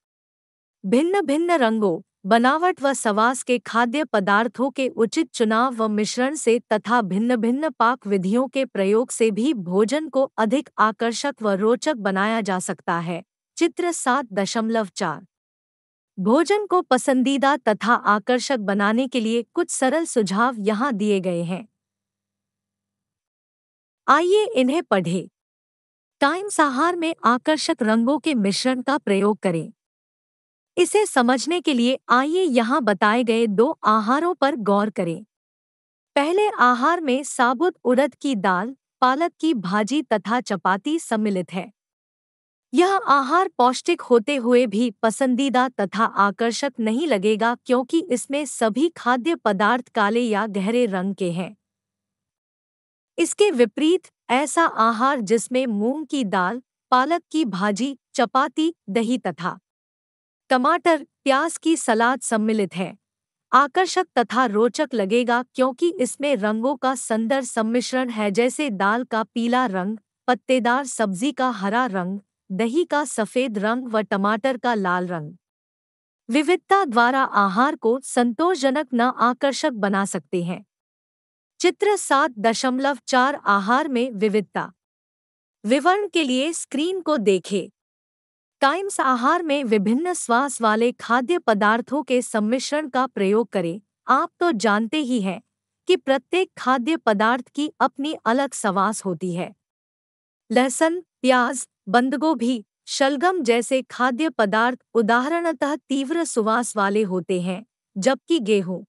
[SPEAKER 2] भिन्न भिन्न रंगों बनावट व सवास के खाद्य पदार्थों के उचित चुनाव व मिश्रण से तथा भिन्न भिन्न पाक विधियों के प्रयोग से भी भोजन को अधिक आकर्षक व रोचक बनाया जा सकता है चित्र सात दशमलव चार भोजन को पसंदीदा तथा आकर्षक बनाने के लिए कुछ सरल सुझाव यहाँ दिए गए हैं आइए इन्हें पढ़ें टाइम्स आहार में आकर्षक रंगों के मिश्रण का प्रयोग करें इसे समझने के लिए आइए यहाँ बताए गए दो आहारों पर गौर करें पहले आहार में साबुत उड़द की दाल पालक की भाजी तथा चपाती सम्मिलित है यह आहार पौष्टिक होते हुए भी पसंदीदा तथा आकर्षक नहीं लगेगा क्योंकि इसमें सभी खाद्य पदार्थ काले या गहरे रंग के हैं इसके विपरीत ऐसा आहार जिसमें मूंग की दाल पालक की भाजी चपाती दही तथा टमाटर प्याज की सलाद सम्मिलित है आकर्षक तथा रोचक लगेगा क्योंकि इसमें रंगों का सुंदर सम्मिश्रण है जैसे दाल का पीला रंग पत्तेदार सब्जी का हरा रंग दही का सफेद रंग व टमाटर का लाल रंग विविधता द्वारा आहार को संतोषजनक न आकर्षक बना सकते हैं चित्र सात दशमलव चार आहार में विविधता विवरण के लिए स्क्रीन को देखें टाइम्स आहार में विभिन्न स्वास वाले खाद्य पदार्थों के सम्मिश्रण का प्रयोग करें आप तो जानते ही हैं कि प्रत्येक खाद्य पदार्थ की अपनी अलग सवास होती है लहसुन प्याज बंदगोभी शलगम जैसे खाद्य पदार्थ उदाहरणतः तीव्र सुवास वाले होते हैं जबकि गेहूं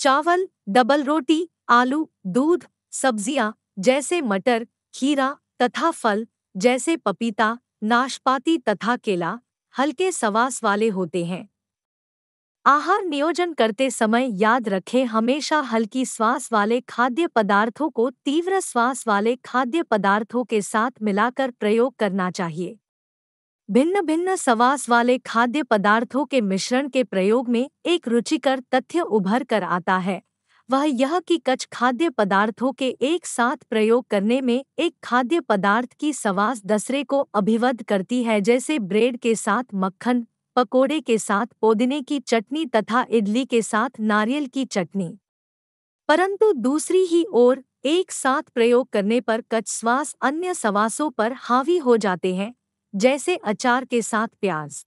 [SPEAKER 2] चावल डबल रोटी आलू दूध सब्जियां जैसे मटर खीरा तथा फल जैसे पपीता नाशपाती तथा केला हल्के सवास वाले होते हैं आहार नियोजन करते समय याद रखें हमेशा हल्की श्वास वाले खाद्य पदार्थों को तीव्र श्वास वाले खाद्य पदार्थों के साथ मिलाकर प्रयोग करना चाहिए भिन्न भिन्न सवास वाले खाद्य पदार्थों के मिश्रण के प्रयोग में एक रुचिकर तथ्य उभर कर आता है वह यह कि कच्छ खाद्य पदार्थों के एक साथ प्रयोग करने में एक खाद्य पदार्थ की सवास दसरे को अभिवध करती है जैसे ब्रेड के साथ मक्खन पकोड़े के साथ पुदीने की चटनी तथा इडली के साथ नारियल की चटनी परंतु दूसरी ही ओर एक साथ प्रयोग करने पर स्वास अन्य सवासों पर हावी हो जाते हैं जैसे अचार के साथ प्याज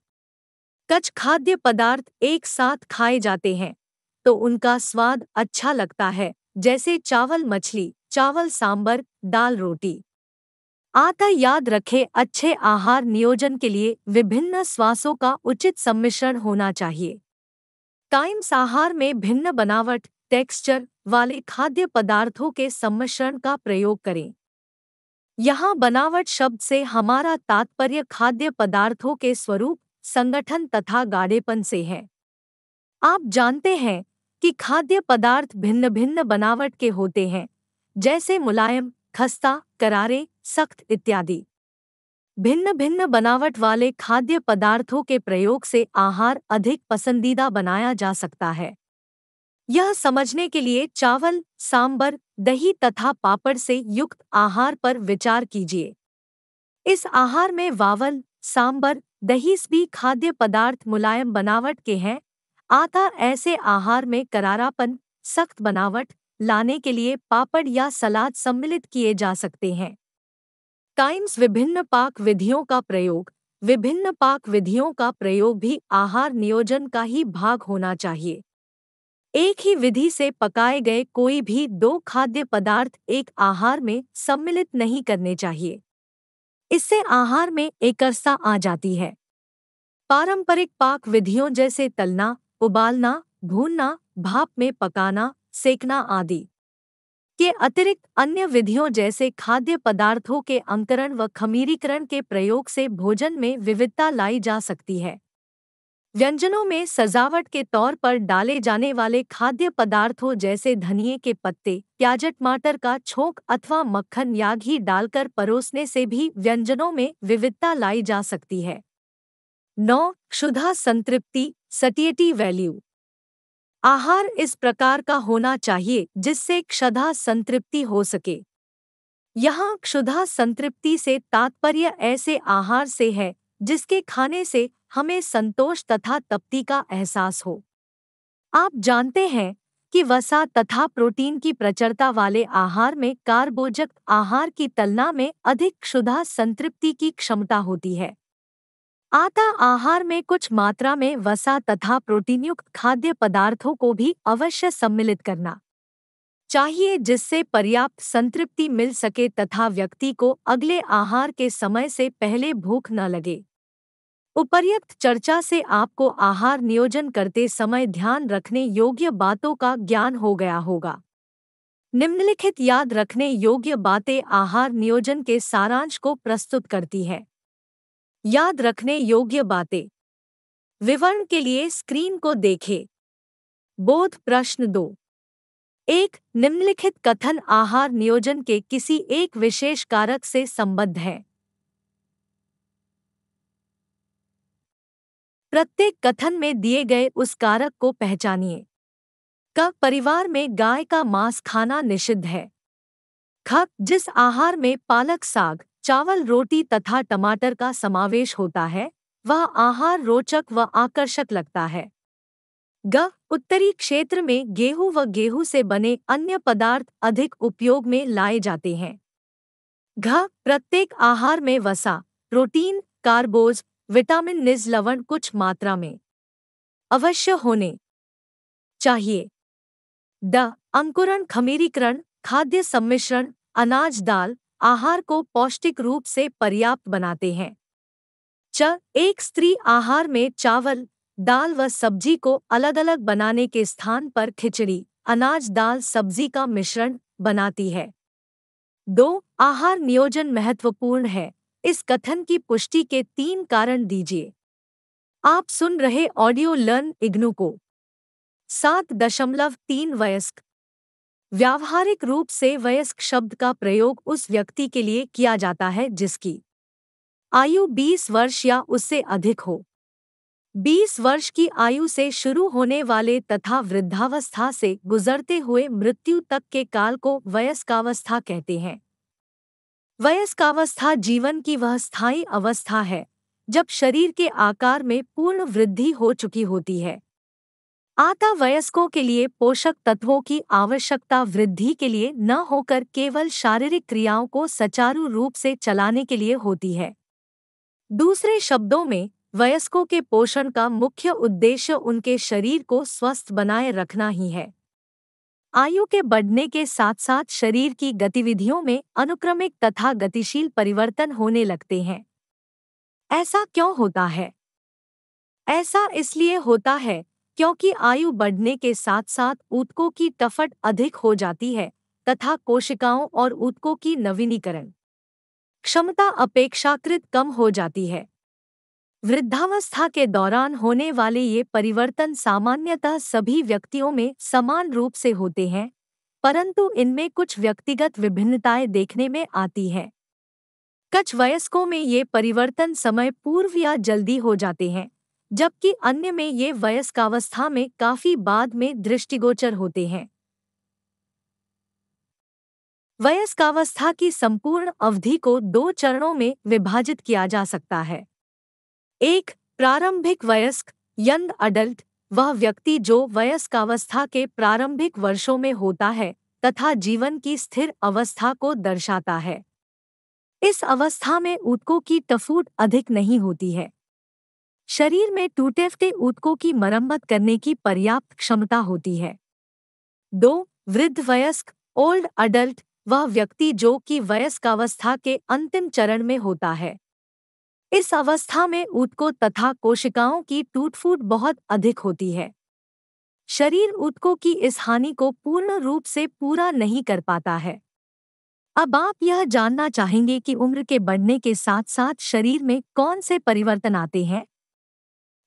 [SPEAKER 2] कच खाद्य पदार्थ एक साथ खाए जाते हैं तो उनका स्वाद अच्छा लगता है जैसे चावल मछली चावल सांबर दाल रोटी आता याद रखें अच्छे आहार नियोजन के लिए विभिन्न श्वासों का उचित सम्मिश्रण होना चाहिए टाइम्स आहार में भिन्न बनावट टेक्सचर वाले खाद्य पदार्थों के सम्मिश्रण का प्रयोग करें यहाँ बनावट शब्द से हमारा तात्पर्य खाद्य पदार्थों के स्वरूप संगठन तथा गाढ़ेपन से है आप जानते हैं कि खाद्य पदार्थ भिन्न भिन्न बनावट के होते हैं जैसे मुलायम खस्ता करारे सख्त इत्यादि भिन्न भिन्न बनावट वाले खाद्य पदार्थों के प्रयोग से आहार अधिक पसंदीदा बनाया जा सकता है यह समझने के लिए चावल सांबर दही तथा पापड़ से युक्त आहार पर विचार कीजिए इस आहार में वावल सांबर दही भी खाद्य पदार्थ मुलायम बनावट के हैं आता ऐसे आहार में करारापन सख्त बनावट लाने के लिए पापड़ या सलाद सम्मिलित किए जा सकते हैं टाइम्स विभिन्न पाक विधियों का प्रयोग विभिन्न पाक विधियों का प्रयोग भी आहार नियोजन का ही भाग होना चाहिए एक ही विधि से पकाए गए कोई भी दो खाद्य पदार्थ एक आहार में सम्मिलित नहीं करने चाहिए इससे आहार में एकरसा आ जाती है पारंपरिक पाक विधियों जैसे तलना उबालना भूनना भाप में पकाना सेकना आदि के अतिरिक्त अन्य विधियों जैसे खाद्य पदार्थों के अंतरण व खमीरीकरण के प्रयोग से भोजन में विविधता लाई जा सकती है व्यंजनों में सजावट के तौर पर डाले जाने वाले खाद्य पदार्थों जैसे धनिए के पत्ते प्याज टमाटर का छोंक अथवा मक्खन या घी डालकर परोसने से भी व्यंजनों में विविधता लाई जा सकती है नौ क्षुधा संतृप्ति सटिएटी वैल्यू आहार इस प्रकार का होना चाहिए जिससे क्षुधा संतृप्ति हो सके यहाँ क्षुधा संतृप्ति से तात्पर्य ऐसे आहार से है जिसके खाने से हमें संतोष तथा तप्ति का एहसास हो आप जानते हैं कि वसा तथा प्रोटीन की प्रचरता वाले आहार में कार्बोजक आहार की तुलना में अधिक क्षुधा संतृप्ति की क्षमता होती है आता आहार में कुछ मात्रा में वसा तथा प्रोटीनयुक्त खाद्य पदार्थों को भी अवश्य सम्मिलित करना चाहिए जिससे पर्याप्त संतृप्ति मिल सके तथा व्यक्ति को अगले आहार के समय से पहले भूख न लगे उपर्युक्त चर्चा से आपको आहार नियोजन करते समय ध्यान रखने योग्य बातों का ज्ञान हो गया होगा निम्नलिखित याद रखने योग्य बातें आहार नियोजन के सारांश को प्रस्तुत करती है याद रखने योग्य बातें विवरण के लिए स्क्रीन को देखें बोध प्रश्न दो एक निम्नलिखित कथन आहार नियोजन के किसी एक विशेष कारक से संबद्ध है प्रत्येक कथन में दिए गए उस कारक को पहचानिए क परिवार में गाय का मांस खाना निषिद्ध है ख जिस आहार में पालक साग चावल रोटी तथा टमाटर का समावेश होता है वह आहार रोचक व आकर्षक लगता है ग उत्तरी क्षेत्र में गेहूं व गेहूं से बने अन्य पदार्थ अधिक उपयोग में लाए जाते हैं घ प्रत्येक आहार में वसा प्रोटीन कार्बोज विटामिन निज लवण कुछ मात्रा में अवश्य होने चाहिए द अंकुरण खमीरीकरण खाद्य सम्मिश्रण अनाज दाल आहार को पौष्टिक रूप से पर्याप्त बनाते हैं च एक स्त्री आहार में चावल दाल व सब्जी को अलग अलग बनाने के स्थान पर खिचड़ी अनाज दाल सब्जी का मिश्रण बनाती है दो आहार नियोजन महत्वपूर्ण है इस कथन की पुष्टि के तीन कारण दीजिए आप सुन रहे ऑडियो लर्न इग्नू को सात दशमलव तीन वयस्क व्यावहारिक रूप से वयस्क शब्द का प्रयोग उस व्यक्ति के लिए किया जाता है जिसकी आयु 20 वर्ष या उससे अधिक हो 20 वर्ष की आयु से शुरू होने वाले तथा वृद्धावस्था से गुजरते हुए मृत्यु तक के काल को वयस्कावस्था कहते हैं वयस्कावस्था जीवन की वह स्थायी अवस्था है जब शरीर के आकार में पूर्ण वृद्धि हो चुकी होती है आता वयस्कों के लिए पोषक तत्वों की आवश्यकता वृद्धि के लिए न होकर केवल शारीरिक क्रियाओं को सुचारू रूप से चलाने के लिए होती है दूसरे शब्दों में वयस्कों के पोषण का मुख्य उद्देश्य उनके शरीर को स्वस्थ बनाए रखना ही है आयु के बढ़ने के साथ साथ शरीर की गतिविधियों में अनुक्रमिक तथा गतिशील परिवर्तन होने लगते हैं ऐसा क्यों होता है ऐसा इसलिए होता है क्योंकि आयु बढ़ने के साथ साथ ऊतकों की टफट अधिक हो जाती है तथा कोशिकाओं और ऊतकों की नवीनीकरण क्षमता अपेक्षाकृत कम हो जाती है वृद्धावस्था के दौरान होने वाले ये परिवर्तन सामान्यतः सभी व्यक्तियों में समान रूप से होते हैं परंतु इनमें कुछ व्यक्तिगत विभिन्नताएं देखने में आती हैं कुछ वयस्कों में ये परिवर्तन समय पूर्व या जल्दी हो जाते हैं जबकि अन्य में ये वयस्कावस्था में काफी बाद में दृष्टिगोचर होते हैं वयस्कावस्था की संपूर्ण अवधि को दो चरणों में विभाजित किया जा सकता है एक प्रारंभिक वयस्क यंग अडल्ट वह व्यक्ति जो वयस्कावस्था के प्रारंभिक वर्षों में होता है तथा जीवन की स्थिर अवस्था को दर्शाता है इस अवस्था में ऊतकों की टफूट अधिक नहीं होती है शरीर में टूटे फटे ऊतकों की मरम्मत करने की पर्याप्त क्षमता होती है दो वृद्ध वयस्क ओल्ड अडल्ट वह व्यक्ति जो कि वयस्क अवस्था के अंतिम चरण में होता है इस अवस्था में ऊतकों तथा कोशिकाओं की टूटफूट बहुत अधिक होती है शरीर ऊतकों की इस हानि को पूर्ण रूप से पूरा नहीं कर पाता है अब आप यह जानना चाहेंगे कि उम्र के बढ़ने के साथ साथ शरीर में कौन से परिवर्तन आते हैं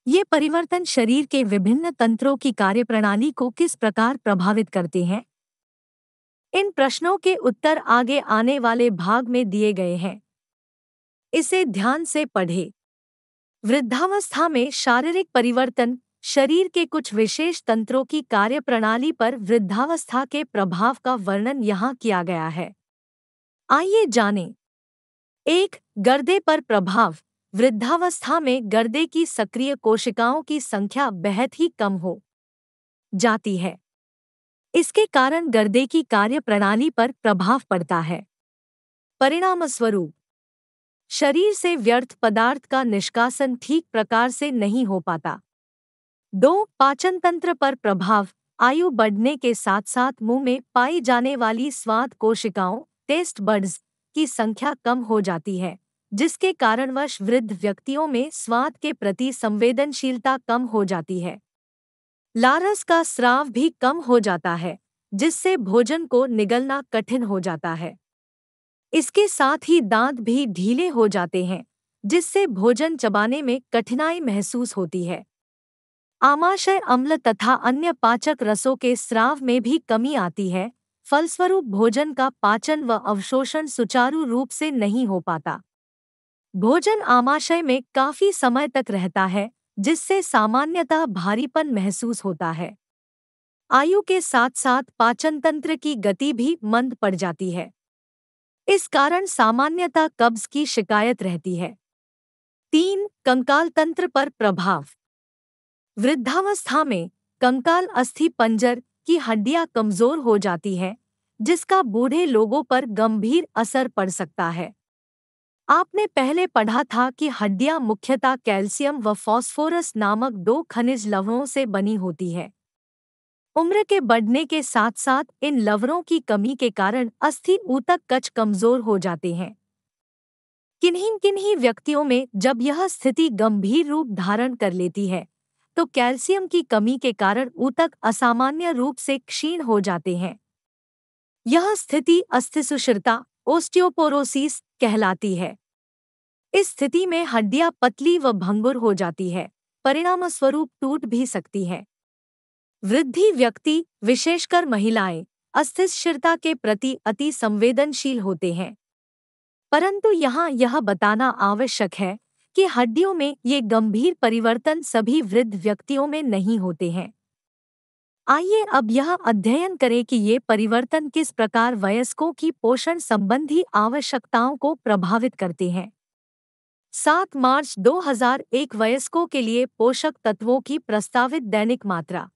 [SPEAKER 2] ये परिवर्तन शरीर के विभिन्न तंत्रों की कार्यप्रणाली को किस प्रकार प्रभावित करते हैं इन प्रश्नों के उत्तर आगे आने वाले भाग में दिए गए हैं इसे ध्यान से पढ़े वृद्धावस्था में शारीरिक परिवर्तन शरीर के कुछ विशेष तंत्रों की कार्यप्रणाली पर वृद्धावस्था के प्रभाव का वर्णन यहाँ किया गया है आइए जानें। एक गर्दे पर प्रभाव वृद्धावस्था में गर्दे की सक्रिय कोशिकाओं की संख्या बेहद ही कम हो जाती है इसके कारण गर्दे की कार्यप्रणाली पर प्रभाव पड़ता है परिणामस्वरूप शरीर से व्यर्थ पदार्थ का निष्कासन ठीक प्रकार से नहीं हो पाता दो पाचन तंत्र पर प्रभाव आयु बढ़ने के साथ साथ मुंह में पाई जाने वाली स्वाद कोशिकाओं टेस्ट बर्ड्स की संख्या कम हो जाती है जिसके कारणवश वृद्ध व्यक्तियों में स्वाद के प्रति संवेदनशीलता कम हो जाती है लारस का स्राव भी कम हो जाता है जिससे भोजन को निगलना कठिन हो जाता है इसके साथ ही दांत भी ढीले हो जाते हैं जिससे भोजन चबाने में कठिनाई महसूस होती है आमाशय अम्ल तथा अन्य पाचक रसों के स्राव में भी कमी आती है फलस्वरूप भोजन का पाचन व अवशोषण सुचारू रूप से नहीं हो पाता भोजन आमाशय में काफी समय तक रहता है जिससे सामान्यतः भारीपन महसूस होता है आयु के साथ साथ पाचन तंत्र की गति भी मंद पड़ जाती है इस कारण सामान्यतः कब्ज की शिकायत रहती है तीन कंकाल तंत्र पर प्रभाव वृद्धावस्था में कंकाल अस्थि पंजर की हड्डियां कमजोर हो जाती हैं जिसका बूढ़े लोगों पर गंभीर असर पड़ सकता है आपने पहले पढ़ा था कि हड्डियां मुख्यतः कैल्शियम व फास्फोरस नामक दो खनिज लवणों से बनी होती है उम्र के बढ़ने के साथ साथ इन लवरों की कमी के कारण अस्थि ऊतक कच कमजोर हो जाते हैं किन्हीं किन्हीं व्यक्तियों में जब यह स्थिति गंभीर रूप धारण कर लेती है तो कैल्शियम की कमी के कारण ऊतक असामान्य रूप से क्षीण हो जाते हैं यह स्थिति सुशिरता ओस्टियोपोरोसिस कहलाती है इस स्थिति में हड्डियां पतली व भंगुर हो जाती है परिणाम स्वरूप टूट भी सकती है वृद्धि व्यक्ति विशेषकर महिलाएं अस्थिरता के प्रति अति संवेदनशील होते हैं परंतु यहाँ यह बताना आवश्यक है कि हड्डियों में ये गंभीर परिवर्तन सभी वृद्ध व्यक्तियों में नहीं होते हैं आइए अब यह अध्ययन करें कि ये परिवर्तन किस प्रकार वयस्कों की पोषण संबंधी आवश्यकताओं को प्रभावित करते हैं 7 मार्च 2001 वयस्कों के लिए पोषक तत्वों की प्रस्तावित दैनिक मात्रा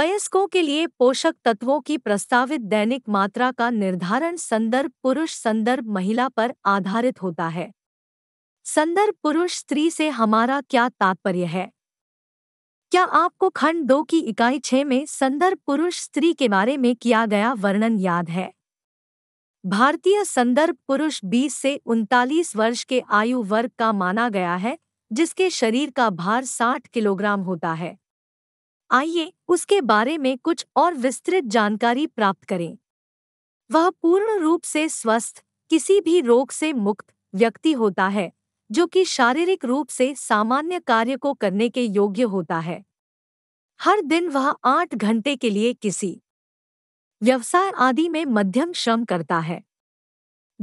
[SPEAKER 2] वयस्कों के लिए पोषक तत्वों की प्रस्तावित दैनिक मात्रा का निर्धारण संदर्भ पुरुष संदर्भ महिला पर आधारित होता है संदर्भ पुरुष स्त्री से हमारा क्या तात्पर्य है क्या आपको खंड दो की इकाई छह में संदर्भ पुरुष स्त्री के बारे में किया गया वर्णन याद है भारतीय संदर्भ पुरुष 20 से उनतालीस वर्ष के आयु वर्ग का माना गया है जिसके शरीर का भार 60 किलोग्राम होता है आइए उसके बारे में कुछ और विस्तृत जानकारी प्राप्त करें वह पूर्ण रूप से स्वस्थ किसी भी रोग से मुक्त व्यक्ति होता है जो कि शारीरिक रूप से सामान्य कार्य को करने के योग्य होता है हर दिन वह आठ घंटे के लिए किसी व्यवसाय आदि में मध्यम श्रम करता है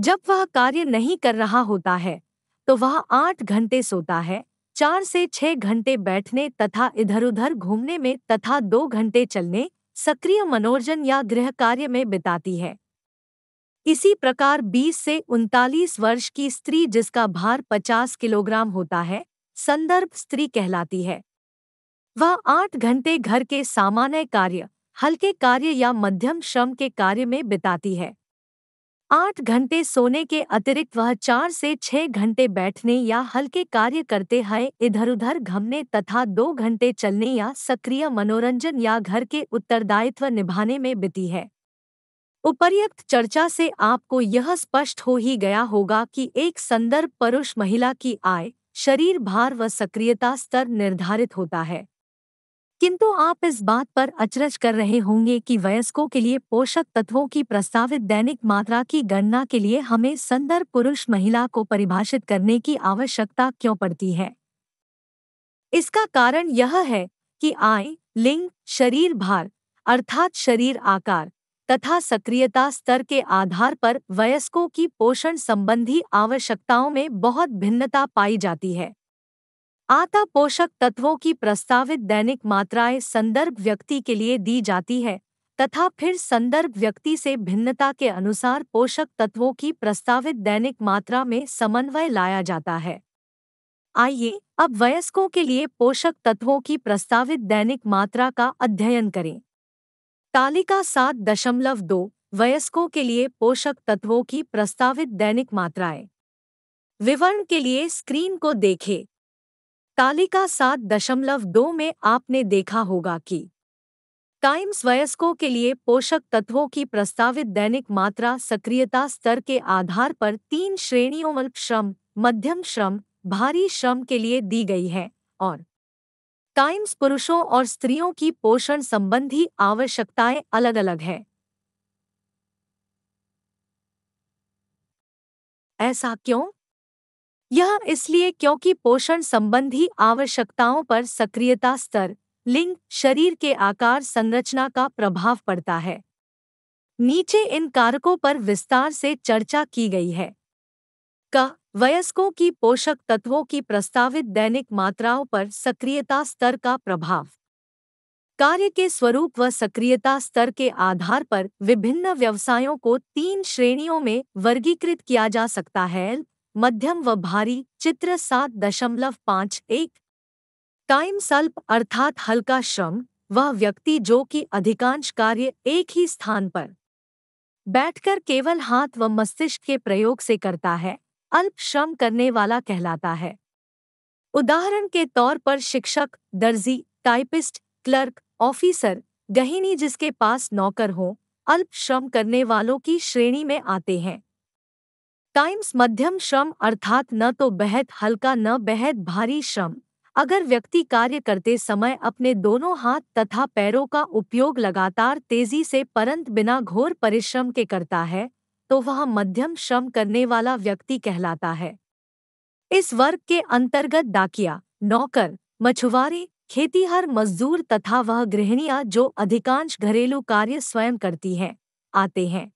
[SPEAKER 2] जब वह कार्य नहीं कर रहा होता है तो वह आठ घंटे सोता है चार से छह घंटे बैठने तथा इधर उधर घूमने में तथा दो घंटे चलने सक्रिय मनोरंजन या गृह कार्य में बिताती है इसी प्रकार 20 से उनतालीस वर्ष की स्त्री जिसका भार 50 किलोग्राम होता है संदर्भ स्त्री कहलाती है वह आठ घंटे घर के सामान्य कार्य हल्के कार्य या मध्यम श्रम के कार्य में बिताती है आठ घंटे सोने के अतिरिक्त वह चार से छह घंटे बैठने या हल्के कार्य करते हैं इधर उधर घमने तथा दो घंटे चलने या सक्रिय मनोरंजन या घर के उत्तरदायित्व निभाने में बीती है उपर्युक्त चर्चा से आपको यह स्पष्ट हो ही गया होगा कि एक संदर्भ पुरुष महिला की आय शरीर भार व सक्रियता स्तर निर्धारित होता है किंतु आप इस बात पर अचरज कर रहे होंगे कि वयस्कों के लिए पोषक तत्वों की प्रस्तावित दैनिक मात्रा की गणना के लिए हमें संदर्भ पुरुष महिला को परिभाषित करने की आवश्यकता क्यों पड़ती है इसका कारण यह है कि आय लिंग शरीर भार अर्थात शरीर आकार तथा सक्रियता स्तर के आधार पर वयस्कों की पोषण संबंधी आवश्यकताओं में बहुत भिन्नता पाई जाती है आता पोषक तत्वों की प्रस्तावित दैनिक मात्राएं संदर्भ व्यक्ति के लिए दी जाती है तथा फिर संदर्भ व्यक्ति से भिन्नता के अनुसार पोषक तत्वों की प्रस्तावित दैनिक मात्रा में समन्वय लाया जाता है आइए अब वयस्कों के लिए पोषक तत्वों की प्रस्तावित दैनिक मात्रा का अध्ययन करें तालिका सात दशमलव दो वयस्कों के लिए पोषक तत्वों की प्रस्तावित दैनिक मात्राएं विवरण के लिए स्क्रीन को देखें तालिका सात दशमलव दो में आपने देखा होगा कि टाइम्स वयस्कों के लिए पोषक तत्वों की प्रस्तावित दैनिक मात्रा सक्रियता स्तर के आधार पर तीन श्रेणियों श्रम मध्यम श्रम भारी श्रम के लिए दी गई है और टाइम्स पुरुषों और स्त्रियों की पोषण संबंधी आवश्यकताएं अलग अलग हैं ऐसा क्यों यह इसलिए क्योंकि पोषण संबंधी आवश्यकताओं पर सक्रियता स्तर लिंग शरीर के आकार संरचना का प्रभाव पड़ता है नीचे इन कारकों पर विस्तार से चर्चा की गई है का वयस्कों की पोषक तत्वों की प्रस्तावित दैनिक मात्राओं पर सक्रियता स्तर का प्रभाव कार्य के स्वरूप व सक्रियता स्तर के आधार पर विभिन्न व्यवसायों को तीन श्रेणियों में वर्गीकृत किया जा सकता है मध्यम व भारी चित्र सात दशमलव पाँच एक टाइम सल्प अर्थात हल्का श्रम वह व्यक्ति जो कि अधिकांश कार्य एक ही स्थान पर बैठकर केवल हाथ व मस्तिष्क के प्रयोग से करता है अल्प श्रम करने वाला कहलाता है उदाहरण के तौर पर शिक्षक दर्जी टाइपिस्ट क्लर्क ऑफिसर गहिनी जिसके पास नौकर हो अल्प श्रम करने वालों की श्रेणी में आते हैं टाइम्स मध्यम श्रम अर्थात न तो बेहद हल्का न बेहद भारी श्रम अगर व्यक्ति कार्य करते समय अपने दोनों हाथ तथा पैरों का उपयोग लगातार तेजी से परंत बिना घोर परिश्रम के करता है तो वह मध्यम श्रम करने वाला व्यक्ति कहलाता है इस वर्ग के अंतर्गत डाकिया नौकर मछुआरे खेतीहर मजदूर तथा वह गृहणिया जो अधिकांश घरेलू कार्य स्वयं करती हैं आते हैं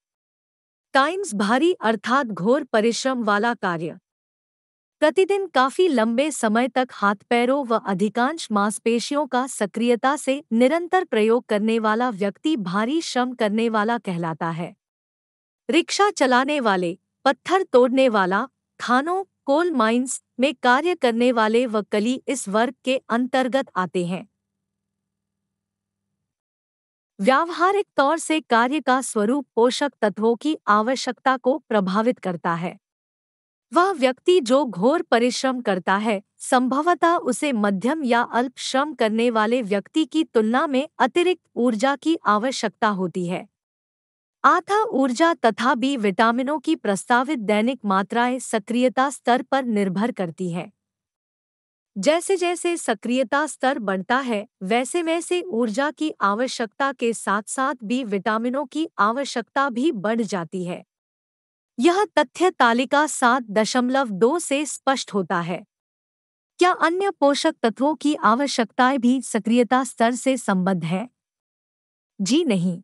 [SPEAKER 2] टाइम्स भारी अर्थात घोर परिश्रम वाला कार्य प्रतिदिन काफी लंबे समय तक हाथ पैरों व अधिकांश मांसपेशियों का सक्रियता से निरंतर प्रयोग करने वाला व्यक्ति भारी श्रम करने वाला कहलाता है रिक्शा चलाने वाले पत्थर तोड़ने वाला खानों कोल माइंस में कार्य करने वाले व कली इस वर्ग के अंतर्गत आते हैं व्यावहारिक तौर से कार्य का स्वरूप पोषक तत्वों की आवश्यकता को प्रभावित करता है वह व्यक्ति जो घोर परिश्रम करता है संभवतः उसे मध्यम या अल्प श्रम करने वाले व्यक्ति की तुलना में अतिरिक्त ऊर्जा की आवश्यकता होती है आथा ऊर्जा तथा बी विटामिनों की प्रस्तावित दैनिक मात्राएं सक्रियता स्तर पर निर्भर करती है जैसे जैसे सक्रियता स्तर बढ़ता है वैसे वैसे ऊर्जा की आवश्यकता के साथ साथ बी विटामिनों की आवश्यकता भी बढ़ जाती है यह तथ्य तालिका सात दशमलव दो से स्पष्ट होता है क्या अन्य पोषक तत्वों की आवश्यकताएं भी सक्रियता स्तर से संबद्ध है जी नहीं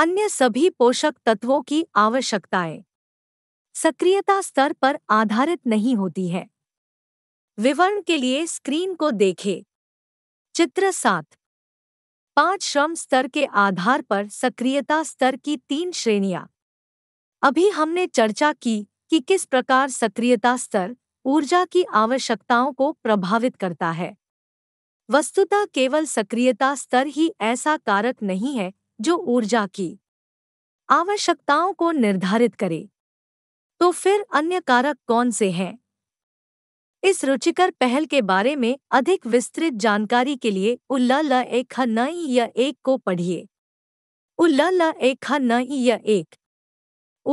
[SPEAKER 2] अन्य सभी पोषक तत्वों की आवश्यकताएं सक्रियता स्तर पर आधारित नहीं होती है विवरण के लिए स्क्रीन को देखें चित्र सात पांच श्रम स्तर के आधार पर सक्रियता स्तर की तीन श्रेणियां अभी हमने चर्चा की कि किस प्रकार सक्रियता स्तर ऊर्जा की आवश्यकताओं को प्रभावित करता है वस्तुतः केवल सक्रियता स्तर ही ऐसा कारक नहीं है जो ऊर्जा की आवश्यकताओं को निर्धारित करे तो फिर अन्य कारक कौन से हैं इस रुचिकर पहल के बारे में अधिक विस्तृत जानकारी के लिए उल्ला एक नई या एक को पढ़िए उल्ला एक नई या एक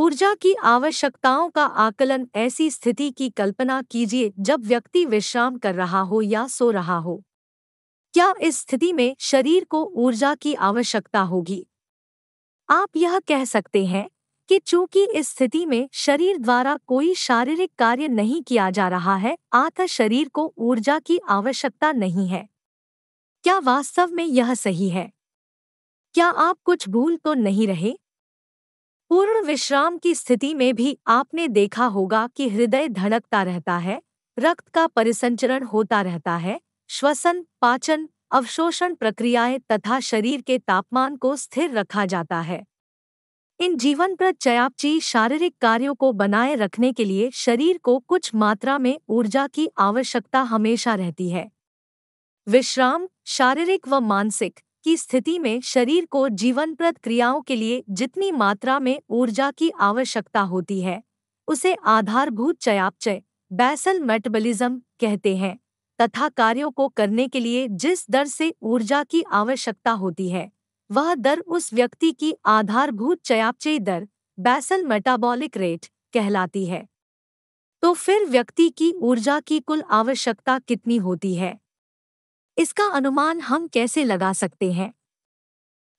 [SPEAKER 2] ऊर्जा की आवश्यकताओं का आकलन ऐसी स्थिति की कल्पना कीजिए जब व्यक्ति विश्राम कर रहा हो या सो रहा हो क्या इस स्थिति में शरीर को ऊर्जा की आवश्यकता होगी आप यह कह सकते हैं कि चूंकि इस स्थिति में शरीर द्वारा कोई शारीरिक कार्य नहीं किया जा रहा है अतः शरीर को ऊर्जा की आवश्यकता नहीं है क्या वास्तव में यह सही है क्या आप कुछ भूल तो नहीं रहे पूर्ण विश्राम की स्थिति में भी आपने देखा होगा कि हृदय धड़कता रहता है रक्त का परिसंचरण होता रहता है श्वसन पाचन अवशोषण प्रक्रियाएं तथा शरीर के तापमान को स्थिर रखा जाता है इन जीवनप्रद चयापची शारीरिक कार्यों को बनाए रखने के लिए शरीर को कुछ मात्रा में ऊर्जा की आवश्यकता हमेशा रहती है विश्राम शारीरिक व मानसिक की स्थिति में शरीर को जीवनप्रद क्रियाओं के लिए जितनी मात्रा में ऊर्जा की आवश्यकता होती है उसे आधारभूत चयापचय बैसल मेटाबॉलिज्म कहते हैं तथा कार्यों को करने के लिए जिस दर से ऊर्जा की आवश्यकता होती है वह दर उस व्यक्ति की आधारभूत चयापचय दर बैसल मेटाबॉलिक रेट कहलाती है तो फिर व्यक्ति की ऊर्जा की कुल आवश्यकता कितनी होती है इसका अनुमान हम कैसे लगा सकते हैं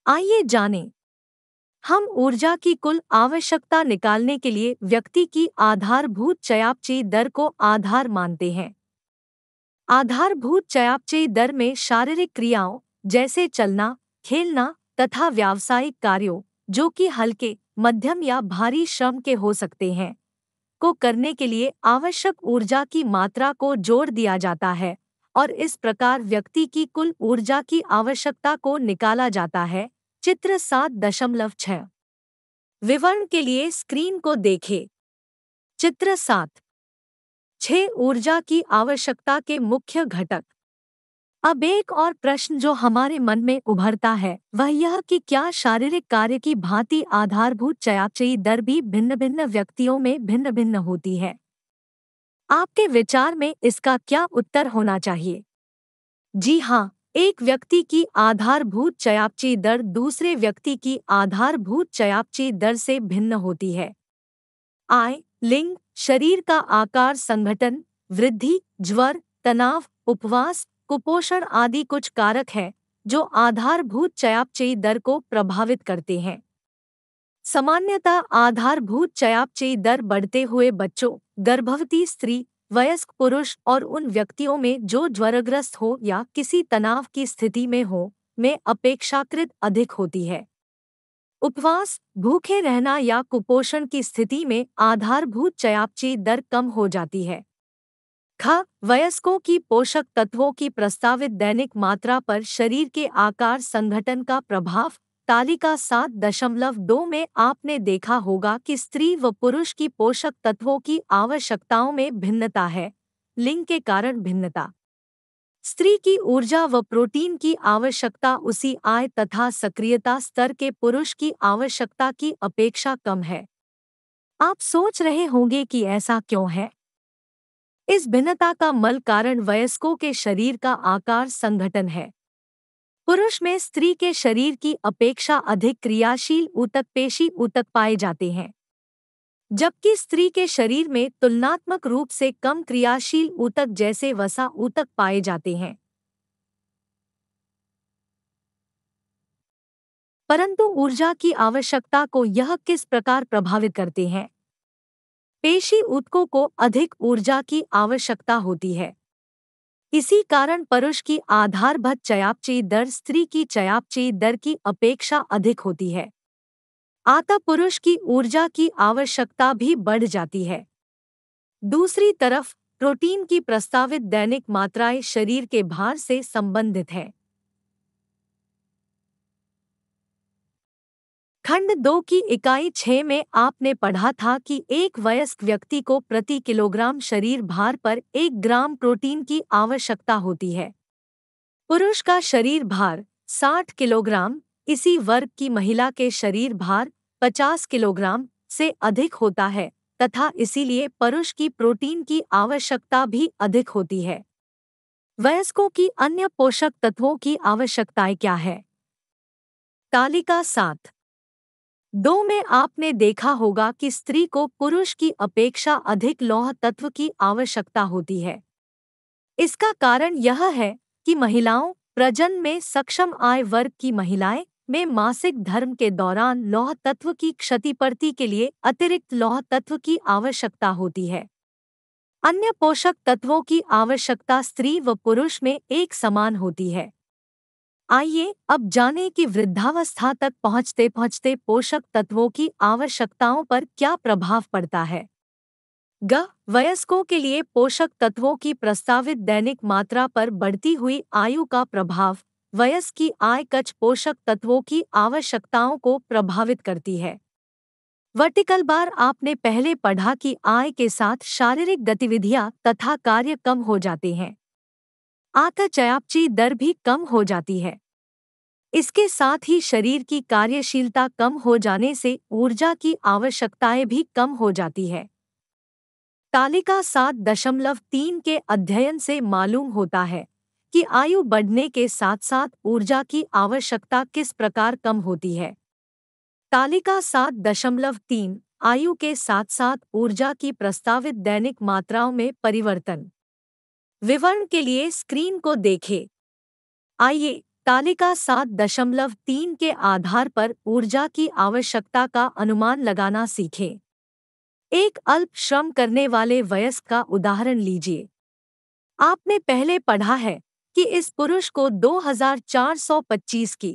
[SPEAKER 2] आइए जानें। हम ऊर्जा की कुल आवश्यकता निकालने के लिए व्यक्ति की आधारभूत चयापची दर को आधार मानते हैं आधारभूत चयापचयी दर में शारीरिक क्रियाओं जैसे चलना खेलना तथा व्यावसायिक कार्यों जो कि हल्के मध्यम या भारी श्रम के हो सकते हैं को करने के लिए आवश्यक ऊर्जा की मात्रा को जोड़ दिया जाता है और इस प्रकार व्यक्ति की कुल ऊर्जा की आवश्यकता को निकाला जाता है चित्र सात दशमलव छ विवरण के लिए स्क्रीन को देखें चित्र सात छह ऊर्जा की आवश्यकता के मुख्य घटक अब एक और प्रश्न जो हमारे मन में उभरता है वह यह कि क्या शारीरिक कार्य की भांति आधारभूत चयापचयी दर भी भिन्न भिन्न व्यक्तियों में भिन्न भिन्न होती है आपके विचार में इसका क्या उत्तर होना चाहिए जी हाँ एक व्यक्ति की आधारभूत चयापची दर दूसरे व्यक्ति की आधारभूत चयापची दर से भिन्न होती है आय लिंग शरीर का आकार संगठन वृद्धि ज्वर तनाव उपवास कुपोषण आदि कुछ कारक हैं जो आधारभूत चयापचयी दर को प्रभावित करते हैं सामान्यतः आधारभूत चयापचयी दर बढ़ते हुए बच्चों गर्भवती स्त्री वयस्क पुरुष और उन व्यक्तियों में जो ज्वरग्रस्त हो या किसी तनाव की स्थिति में हो में अपेक्षाकृत अधिक होती है उपवास भूखे रहना या कुपोषण की स्थिति में आधारभूत चयापची दर कम हो जाती है ख वयस्कों की पोषक तत्वों की प्रस्तावित दैनिक मात्रा पर शरीर के आकार संगठन का प्रभाव तालिका सात दशमलव दो में आपने देखा होगा कि स्त्री व पुरुष की पोषक तत्वों की आवश्यकताओं में भिन्नता है लिंग के कारण भिन्नता स्त्री की ऊर्जा व प्रोटीन की आवश्यकता उसी आय तथा सक्रियता स्तर के पुरुष की आवश्यकता की अपेक्षा कम है आप सोच रहे होंगे कि ऐसा क्यों है इस भिन्नता का मल कारण वयस्कों के शरीर का आकार संगठन है पुरुष में स्त्री के शरीर की अपेक्षा अधिक क्रियाशील ऊतक पेशी ऊतक पाए जाते हैं जबकि स्त्री के शरीर में तुलनात्मक रूप से कम क्रियाशील ऊतक जैसे वसा ऊतक पाए जाते हैं परंतु ऊर्जा की आवश्यकता को यह किस प्रकार प्रभावित करते हैं पेशी ऊतकों को अधिक ऊर्जा की आवश्यकता होती है इसी कारण पुरुष की आधारभूत चयापचयी दर स्त्री की चयापचयी दर की अपेक्षा अधिक होती है आता पुरुष की ऊर्जा की आवश्यकता भी बढ़ जाती है दूसरी तरफ प्रोटीन की प्रस्तावित दैनिक मात्राएं शरीर के भार से संबंधित है खंड दो की इकाई छह में आपने पढ़ा था कि एक वयस्क व्यक्ति को प्रति किलोग्राम शरीर भार पर एक ग्राम प्रोटीन की आवश्यकता होती है पुरुष का शरीर भार 60 किलोग्राम इसी वर्ग की महिला के शरीर भार 50 किलोग्राम से अधिक होता है तथा इसीलिए पुरुष की प्रोटीन की आवश्यकता भी अधिक होती है वयस्कों की अन्य पोषक तत्वों की आवश्यकताएं क्या है तालिका सात दो में आपने देखा होगा कि स्त्री को पुरुष की अपेक्षा अधिक लौह तत्व की आवश्यकता होती है इसका कारण यह है कि महिलाओं प्रजन में सक्षम आय वर्ग की महिलाएं में मासिक धर्म के दौरान लौह तत्व की क्षतिपूर्ति के लिए अतिरिक्त लौह तत्व की आवश्यकता होती है अन्य पोषक तत्वों की आवश्यकता स्त्री व पुरुष में एक समान होती है आइए अब जानें कि वृद्धावस्था तक पहुंचते पहुंचते पोषक तत्वों की आवश्यकताओं पर क्या प्रभाव पड़ता है ग वयस्कों के लिए पोषक तत्वों की प्रस्तावित दैनिक मात्रा पर बढ़ती हुई आयु का प्रभाव वयस्क की आय कच पोषक तत्वों की आवश्यकताओं को प्रभावित करती है वर्टिकल बार आपने पहले पढ़ा कि आय के साथ शारीरिक गतिविधियां तथा कार्य कम हो जाते हैं आतचयापची दर भी कम हो जाती है इसके साथ ही शरीर की कार्यशीलता कम हो जाने से ऊर्जा की आवश्यकताएं भी कम हो जाती है तालिका सात दशमलव तीन के अध्ययन से मालूम होता है कि आयु बढ़ने के साथ साथ ऊर्जा की आवश्यकता किस प्रकार कम होती है तालिका सात दशमलव तीन आयु के साथ साथ ऊर्जा की प्रस्तावित दैनिक मात्राओं में परिवर्तन विवरण के लिए स्क्रीन को देखें आइए तालिका सात दशमलव तीन के आधार पर ऊर्जा की आवश्यकता का अनुमान लगाना सीखें एक अल्प श्रम करने वाले वयस्क का उदाहरण लीजिए आपने पहले पढ़ा है कि इस पुरुष को 2425 की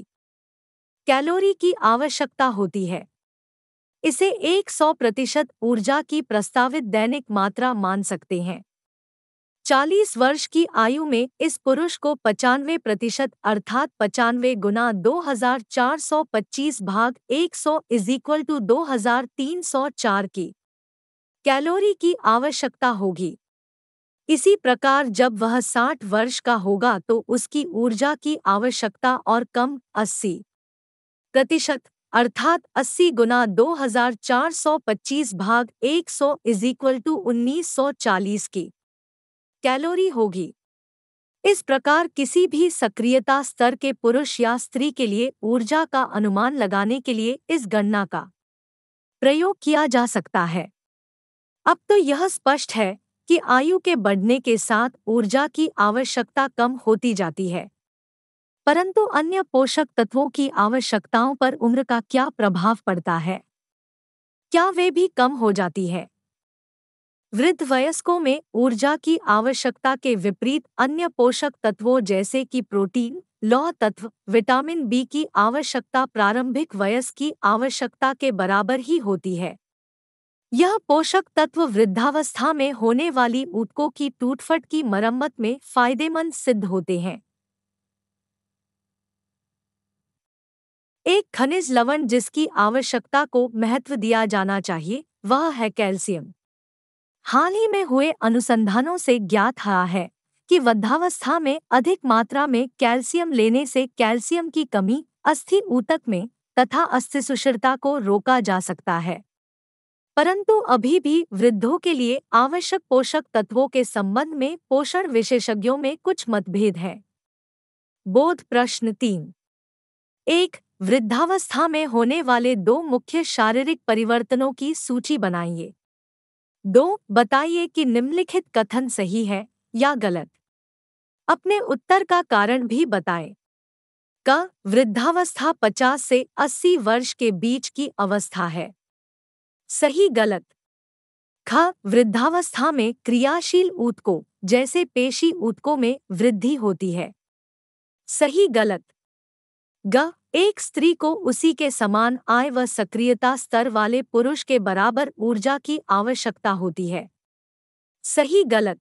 [SPEAKER 2] कैलोरी की आवश्यकता होती है इसे 100 प्रतिशत ऊर्जा की प्रस्तावित दैनिक मात्रा मान सकते हैं 40 वर्ष की आयु में इस पुरुष को पचानवे प्रतिशत अर्थात पचानवे गुना 2425 भाग 100 सौ इज इक्वल टू दो की कैलोरी की आवश्यकता होगी इसी प्रकार जब वह साठ वर्ष का होगा तो उसकी ऊर्जा की आवश्यकता और कम अस्सी प्रतिशत अर्थात अस्सी गुना दो हजार चार सौ पच्चीस भाग एक सौ इज इक्वल टू उन्नीस सौ चालीस की कैलोरी होगी इस प्रकार किसी भी सक्रियता स्तर के पुरुष या स्त्री के लिए ऊर्जा का अनुमान लगाने के लिए इस गणना का प्रयोग किया जा सकता है अब तो यह स्पष्ट है कि आयु के बढ़ने के साथ ऊर्जा की आवश्यकता कम होती जाती है परंतु अन्य पोषक तत्वों की आवश्यकताओं पर उम्र का क्या प्रभाव पड़ता है क्या वे भी कम हो जाती है वृद्ध वयस्कों में ऊर्जा की आवश्यकता के विपरीत अन्य पोषक तत्वों जैसे कि प्रोटीन लौह तत्व विटामिन बी की आवश्यकता प्रारंभिक वयस्क की आवश्यकता के बराबर ही होती है यह पोषक तत्व वृद्धावस्था में होने वाली ऊतकों की टूटफट की मरम्मत में फायदेमंद सिद्ध होते हैं एक खनिज लवण जिसकी आवश्यकता को महत्व दिया जाना चाहिए वह है कैल्शियम हाल ही में हुए अनुसंधानों से ज्ञात हुआ है कि वृद्धावस्था में अधिक मात्रा में कैल्शियम लेने से कैल्शियम की कमी अस्थि ऊतक में तथा सुशिरता को रोका जा सकता है परंतु अभी भी वृद्धों के लिए आवश्यक पोषक तत्वों के संबंध में पोषण विशेषज्ञों में कुछ मतभेद है बोध प्रश्न तीन एक वृद्धावस्था में होने वाले दो मुख्य शारीरिक परिवर्तनों की सूची बनाइए दो बताइए कि निम्नलिखित कथन सही है या गलत अपने उत्तर का कारण भी बताएं। क वृद्धावस्था 50 से 80 वर्ष के बीच की अवस्था है सही गलत ख वृद्धावस्था में क्रियाशील ऊतकों जैसे पेशी ऊतकों में वृद्धि होती है सही गलत ग एक स्त्री को उसी के समान आय व सक्रियता स्तर वाले पुरुष के बराबर ऊर्जा की आवश्यकता होती है सही गलत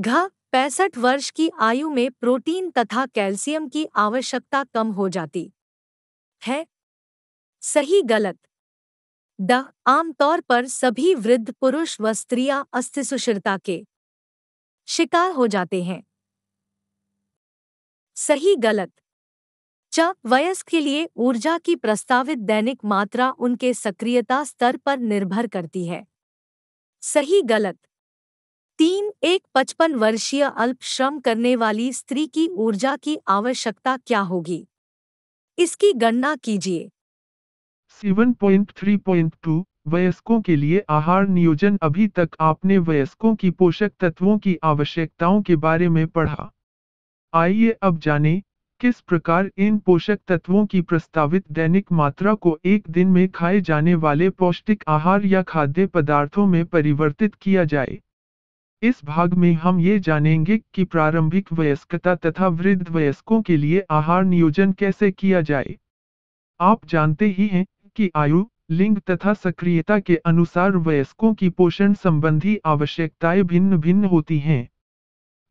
[SPEAKER 2] घ पैंसठ वर्ष की आयु में प्रोटीन तथा कैल्शियम की आवश्यकता कम हो जाती है सही गलत द आमतौर पर सभी वृद्ध पुरुष व स्त्रियां अस्थिसुषिरता के शिकार हो जाते हैं सही गलत च वयस्क के लिए ऊर्जा की प्रस्तावित दैनिक मात्रा उनके सक्रियता स्तर पर निर्भर करती है सही गलत तीन एक पचपन वर्षीय अल्प श्रम करने वाली स्त्री की ऊर्जा की आवश्यकता क्या होगी इसकी गणना कीजिए
[SPEAKER 3] 7.3.2 वयस्कों के लिए आहार नियोजन अभी तक आपने वयस्कों की पोषक तत्वों की आवश्यकताओं के बारे में पढ़ा आइए अब जानें किस प्रकार इन पोषक तत्वों की प्रस्तावित दैनिक मात्रा को एक दिन में खाए जाने वाले पौष्टिक आहार या खाद्य पदार्थों में परिवर्तित किया जाए इस भाग में हम ये जानेंगे कि प्रारंभिक वयस्कता तथा वृद्ध वयस्कों के लिए आहार नियोजन कैसे किया जाए आप जानते ही हैं की आयु लिंग तथा सक्रियता के अनुसार वयस्कों की पोषण संबंधी आवश्यकताएं भिन्न भिन्न होती हैं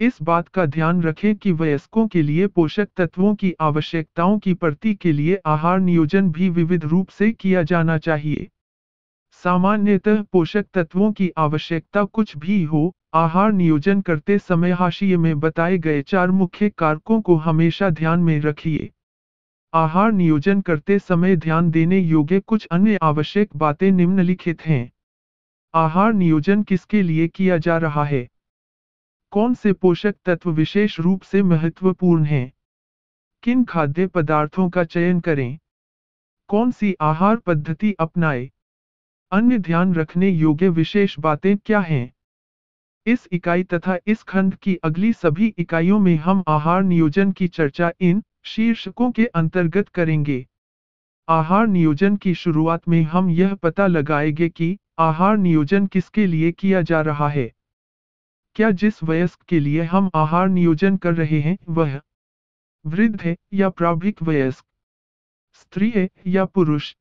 [SPEAKER 3] इस बात का ध्यान रखें कि वयस्कों के लिए पोषक तत्वों की आवश्यकताओं की प्रति के लिए आहार नियोजन भी विविध रूप से किया जाना चाहिए सामान्यतः पोषक तत्वों की आवश्यकता कुछ भी हो आहार नियोजन करते समय हाशिए में बताए गए चार मुख्य कारकों को हमेशा ध्यान में रखिए आहार नियोजन करते समय ध्यान देने योग्य कुछ अन्य आवश्यक बातें निम्नलिखित हैं आहार नियोजन किसके लिए किया जा रहा है कौन से पोषक तत्व विशेष रूप से महत्वपूर्ण हैं किन खाद्य पदार्थों का चयन करें कौन सी आहार पद्धति अपनाएं? अन्य ध्यान रखने योग्य विशेष बातें क्या हैं इस इकाई तथा इस खंड की अगली सभी इकाइयों में हम आहार नियोजन की चर्चा इन शीर्षकों के अंतर्गत करेंगे आहार नियोजन की शुरुआत में हम यह पता लगाएंगे कि आहार नियोजन किसके लिए किया जा रहा है क्या जिस वयस्क के लिए हम आहार नियोजन कर रहे हैं वह वृद्ध है या प्राभिक वयस्क स्त्री है या पुरुष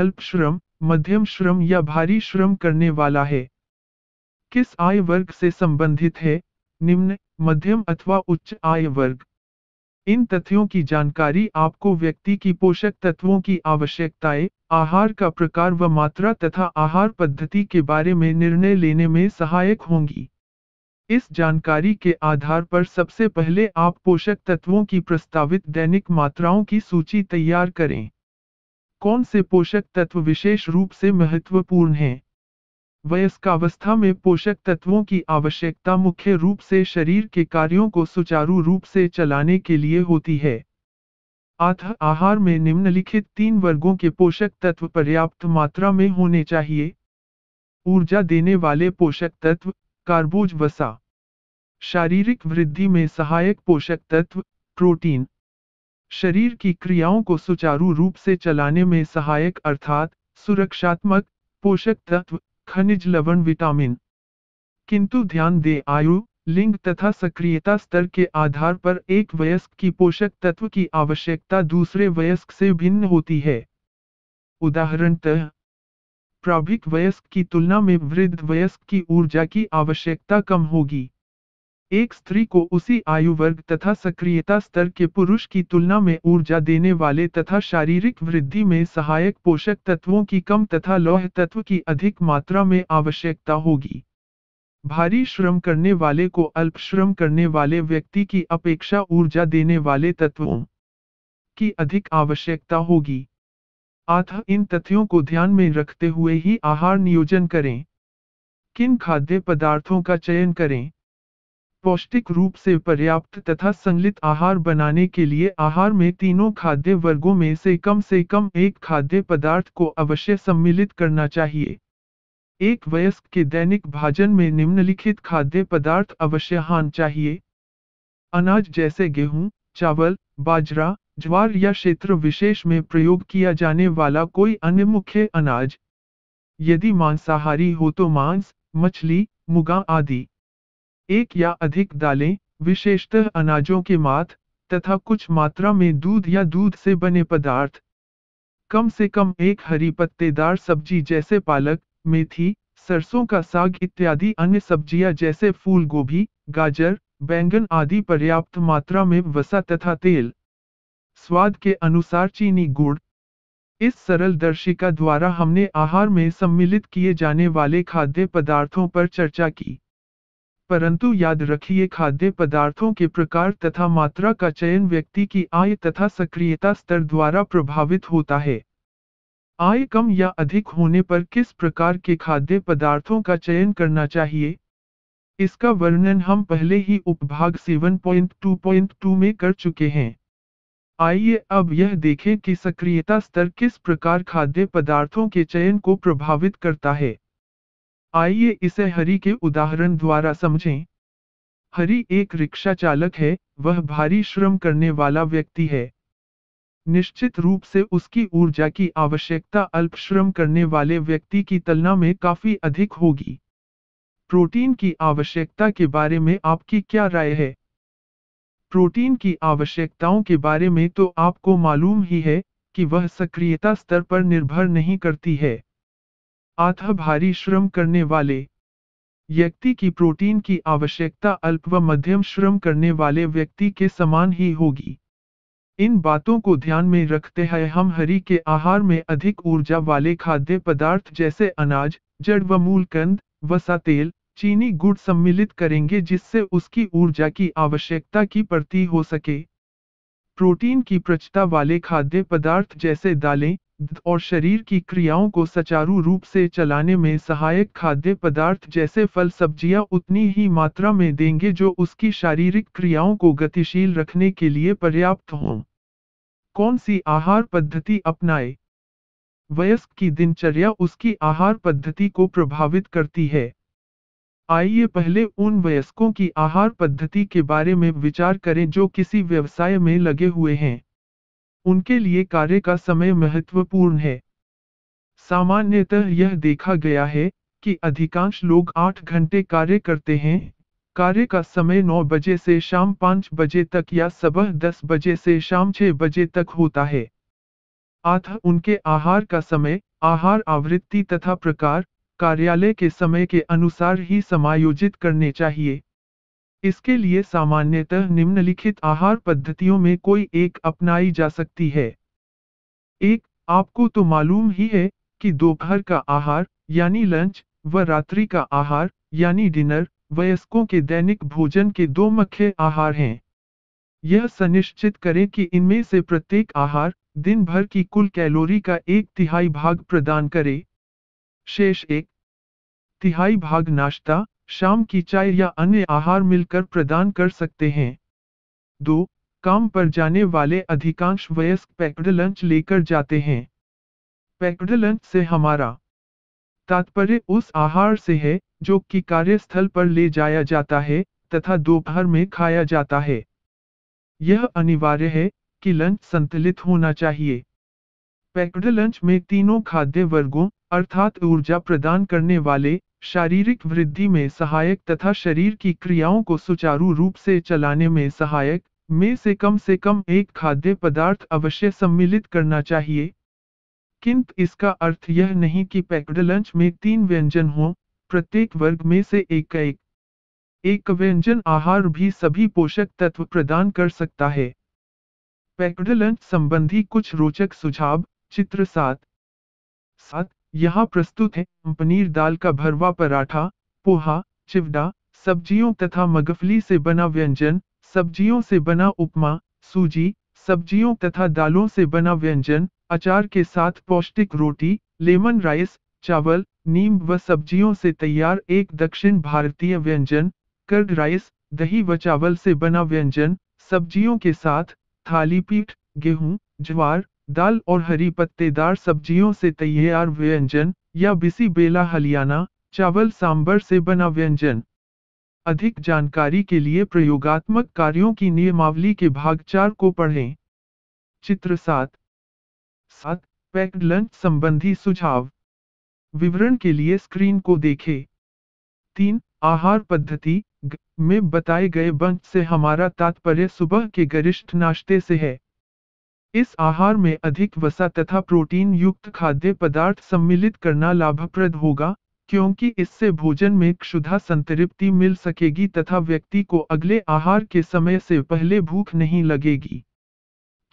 [SPEAKER 3] अल्प श्रम मध्यम श्रम या भारी श्रम करने वाला है किस आय वर्ग से संबंधित है निम्न मध्यम अथवा उच्च आय वर्ग इन तथ्यों की जानकारी आपको व्यक्ति की पोषक तत्वों की आवश्यकताएं आहार का प्रकार व मात्रा तथा आहार पद्धति के बारे में निर्णय लेने में सहायक होंगी इस जानकारी के आधार पर सबसे पहले आप पोषक तत्वों की प्रस्तावित दैनिक मात्राओं की सूची तैयार करें कौन से पोषक तत्व विशेष रूप से महत्वपूर्ण हैं वयस्कावस्था में पोषक तत्वों की आवश्यकता मुख्य रूप से शरीर के कार्यों को सुचारू रूप से चलाने के लिए होती है अतः आहार में निम्नलिखित तीन वर्गों के पोषक तत्व पर्याप्त मात्रा में होने चाहिए ऊर्जा देने वाले पोषक तत्व कार्बोज वसा शारीरिक वृद्धि में सहायक पोषक तत्व प्रोटीन शरीर की क्रियाओं को सुचारू रूप से चलाने में सहायक अर्थात सुरक्षात्मक पोषक तत्व खनिज लवण विटामिन किंतु ध्यान दे आयु लिंग तथा सक्रियता स्तर के आधार पर एक वयस्क की पोषक तत्व की आवश्यकता दूसरे वयस्क से भिन्न होती है उदाहरणतः प्राभिक वयस्क की तुलना में वृद्ध वयस्क की ऊर्जा की आवश्यकता कम होगी एक स्त्री को उसी आयु वर्ग तथा सक्रियता स्तर के पुरुष की तुलना में ऊर्जा देने वाले तथा शारीरिक वृद्धि में सहायक पोषक तत्वों की कम तथा लौह तत्व की अधिक मात्रा में आवश्यकता होगी भारी श्रम करने वाले को अल्प श्रम करने वाले व्यक्ति की अपेक्षा ऊर्जा देने वाले तत्वों की अधिक आवश्यकता होगी अतः इन तथ्यों को ध्यान में रखते हुए ही आहार नियोजन करें किन खाद्य पदार्थों का चयन करें पौष्टिक रूप से पर्याप्त तथा संलित आहार बनाने के लिए आहार में तीनों खाद्य वर्गों में से कम से कम एक खाद्य पदार्थ को अवश्य सम्मिलित करना चाहिए एक वयस्क के दैनिक भाजन में निम्नलिखित खाद्य पदार्थ अवश्य हान चाहिए अनाज जैसे गेहूं, चावल बाजरा ज्वार या क्षेत्र विशेष में प्रयोग किया जाने वाला कोई अन्य मुख्य अनाज यदि मांसाहारी हो तो मांस मछली मुगा आदि एक या अधिक दालें विशेषतः अनाजों के माथ तथा कुछ मात्रा में दूध या दूध से बने पदार्थ कम से कम एक हरी पत्तेदार सब्जी जैसे पालक मेथी सरसों का साग इत्यादि अन्य सब्जियां जैसे फूल गोभी गाजर बैंगन आदि पर्याप्त मात्रा में वसा तथा तेल स्वाद के अनुसार चीनी गुड़ इस सरल दर्शिका द्वारा हमने आहार में सम्मिलित किए जाने वाले खाद्य पदार्थों पर चर्चा की परंतु याद रखिए खाद्य पदार्थों के प्रकार तथा मात्रा का चयन व्यक्ति की आय तथा सक्रियता स्तर द्वारा प्रभावित होता है आय कम या अधिक होने पर किस प्रकार के खाद्य पदार्थों का चयन करना चाहिए इसका वर्णन हम पहले ही उपभाग 7.2.2 में कर चुके हैं आइए अब यह देखें कि सक्रियता स्तर किस प्रकार खाद्य पदार्थों के चयन को प्रभावित करता है आइए इसे हरि के उदाहरण द्वारा समझें हरि एक रिक्शा चालक है वह भारी श्रम करने वाला व्यक्ति है निश्चित रूप से उसकी ऊर्जा की आवश्यकता अल्प श्रम करने वाले व्यक्ति की तुलना में काफी अधिक होगी प्रोटीन की आवश्यकता के बारे में आपकी क्या राय है प्रोटीन की आवश्यकताओं के बारे में तो आपको मालूम ही है कि वह सक्रियता स्तर पर निर्भर नहीं करती है आथा भारी श्रम करने वाले व्यक्ति की प्रोटीन की आवश्यकता अल्प व मध्यम श्रम करने वाले व्यक्ति के समान ही होगी इन बातों को ध्यान में रखते हुए हम हरी के आहार में अधिक ऊर्जा वाले खाद्य पदार्थ जैसे अनाज जड़ व मूलकंद वसा तेल चीनी गुड़ सम्मिलित करेंगे जिससे उसकी ऊर्जा की आवश्यकता की पूर्ति हो सके प्रोटीन की प्रचता वाले खाद्य पदार्थ जैसे दालें और शरीर की क्रियाओं को सुचारू रूप से चलाने में सहायक खाद्य पदार्थ जैसे फल सब्जियां उतनी ही मात्रा में देंगे जो उसकी शारीरिक क्रियाओं को गतिशील रखने के लिए पर्याप्त हों कौन सी आहार पद्धति अपनाए वयस्क की दिनचर्या उसकी आहार पद्धति को प्रभावित करती है आइए पहले उन वयस्कों की आहार पद्धति के बारे में विचार करें जो किसी व्यवसाय में लगे हुए हैं उनके लिए कार्य का समय महत्वपूर्ण है सामान्यतः यह देखा गया है कि अधिकांश लोग आठ घंटे कार्य करते हैं कार्य का समय 9 बजे से शाम 5 बजे तक या सुबह 10 बजे से शाम 6 बजे तक होता है अतः उनके आहार का समय आहार आवृत्ति तथा प्रकार कार्यालय के समय के अनुसार ही समायोजित करने चाहिए इसके लिए सामान्यतः निम्नलिखित आहार पद्धतियों में कोई एक अपनाई जा सकती है एक आपको तो मालूम ही है कि दोपहर का आहार यानी लंच व रात्रि का आहार यानी डिनर वयस्कों के दैनिक भोजन के दो मुख्य आहार हैं यह सुनिश्चित करें कि इनमें से प्रत्येक आहार दिन भर की कुल कैलोरी का एक तिहाई भाग प्रदान करे शेष एक तिहाई भाग नाश्ता शाम की चाय या अन्य आहार मिलकर प्रदान कर सकते हैं दो काम पर जाने वाले अधिकांश वयस्क पैक्ड लंच लेकर जाते हैं पैक्ड लंच से हमारा तात्पर्य उस आहार से है जो कि कार्यस्थल पर ले जाया जाता है तथा दोपहर में खाया जाता है यह अनिवार्य है कि लंच संतुलित होना चाहिए पैक्ड लंच में तीनों खाद्य वर्गों अर्थात ऊर्जा प्रदान करने वाले शारीरिक वृद्धि में सहायक तथा शरीर की क्रियाओं को सुचारू रूप से चलाने में सहायक में से कम से कम एक खाद्य पदार्थ अवश्य सम्मिलित करना चाहिए किंतु इसका अर्थ यह नहीं कि पैक्ड लंच में तीन व्यंजन हों प्रत्येक वर्ग में से एक एक एक व्यंजन आहार भी सभी पोषक तत्व प्रदान कर सकता है पैक्ड लंच संबंधी कुछ रोचक सुझाव चित्र सात सात यहाँ प्रस्तुत है पनीर दाल का भरवा पराठा पोहा चिवड़ा सब्जियों तथा मगफली से बना व्यंजन सब्जियों से बना उपमा सूजी सब्जियों तथा दालों से बना व्यंजन अचार के साथ पौष्टिक रोटी लेमन राइस चावल नीम व सब्जियों से तैयार एक दक्षिण भारतीय व्यंजन कर्ड राइस दही व चावल से बना व्यंजन सब्जियों के साथ थाली पीठ गेहूं ज्वार दाल और हरी पत्तेदार सब्जियों से तैयार व्यंजन या बिसी बेला हलियाना चावल सांबर से बना व्यंजन अधिक जानकारी के लिए प्रयोगात्मक कार्यों की नियमावली के भाग चार को पढ़ें चित्र सात सात पैक्ड लंच संबंधी सुझाव विवरण के लिए स्क्रीन को देखें तीन आहार पद्धति में बताए गए बंच से हमारा तात्पर्य सुबह के गरिष्ठ नाश्ते से है इस आहार में अधिक वसा तथा प्रोटीन युक्त खाद्य पदार्थ सम्मिलित करना लाभप्रद होगा क्योंकि इससे भोजन में क्षुधा संतृप्ति मिल सकेगी तथा व्यक्ति को अगले आहार के समय से पहले भूख नहीं लगेगी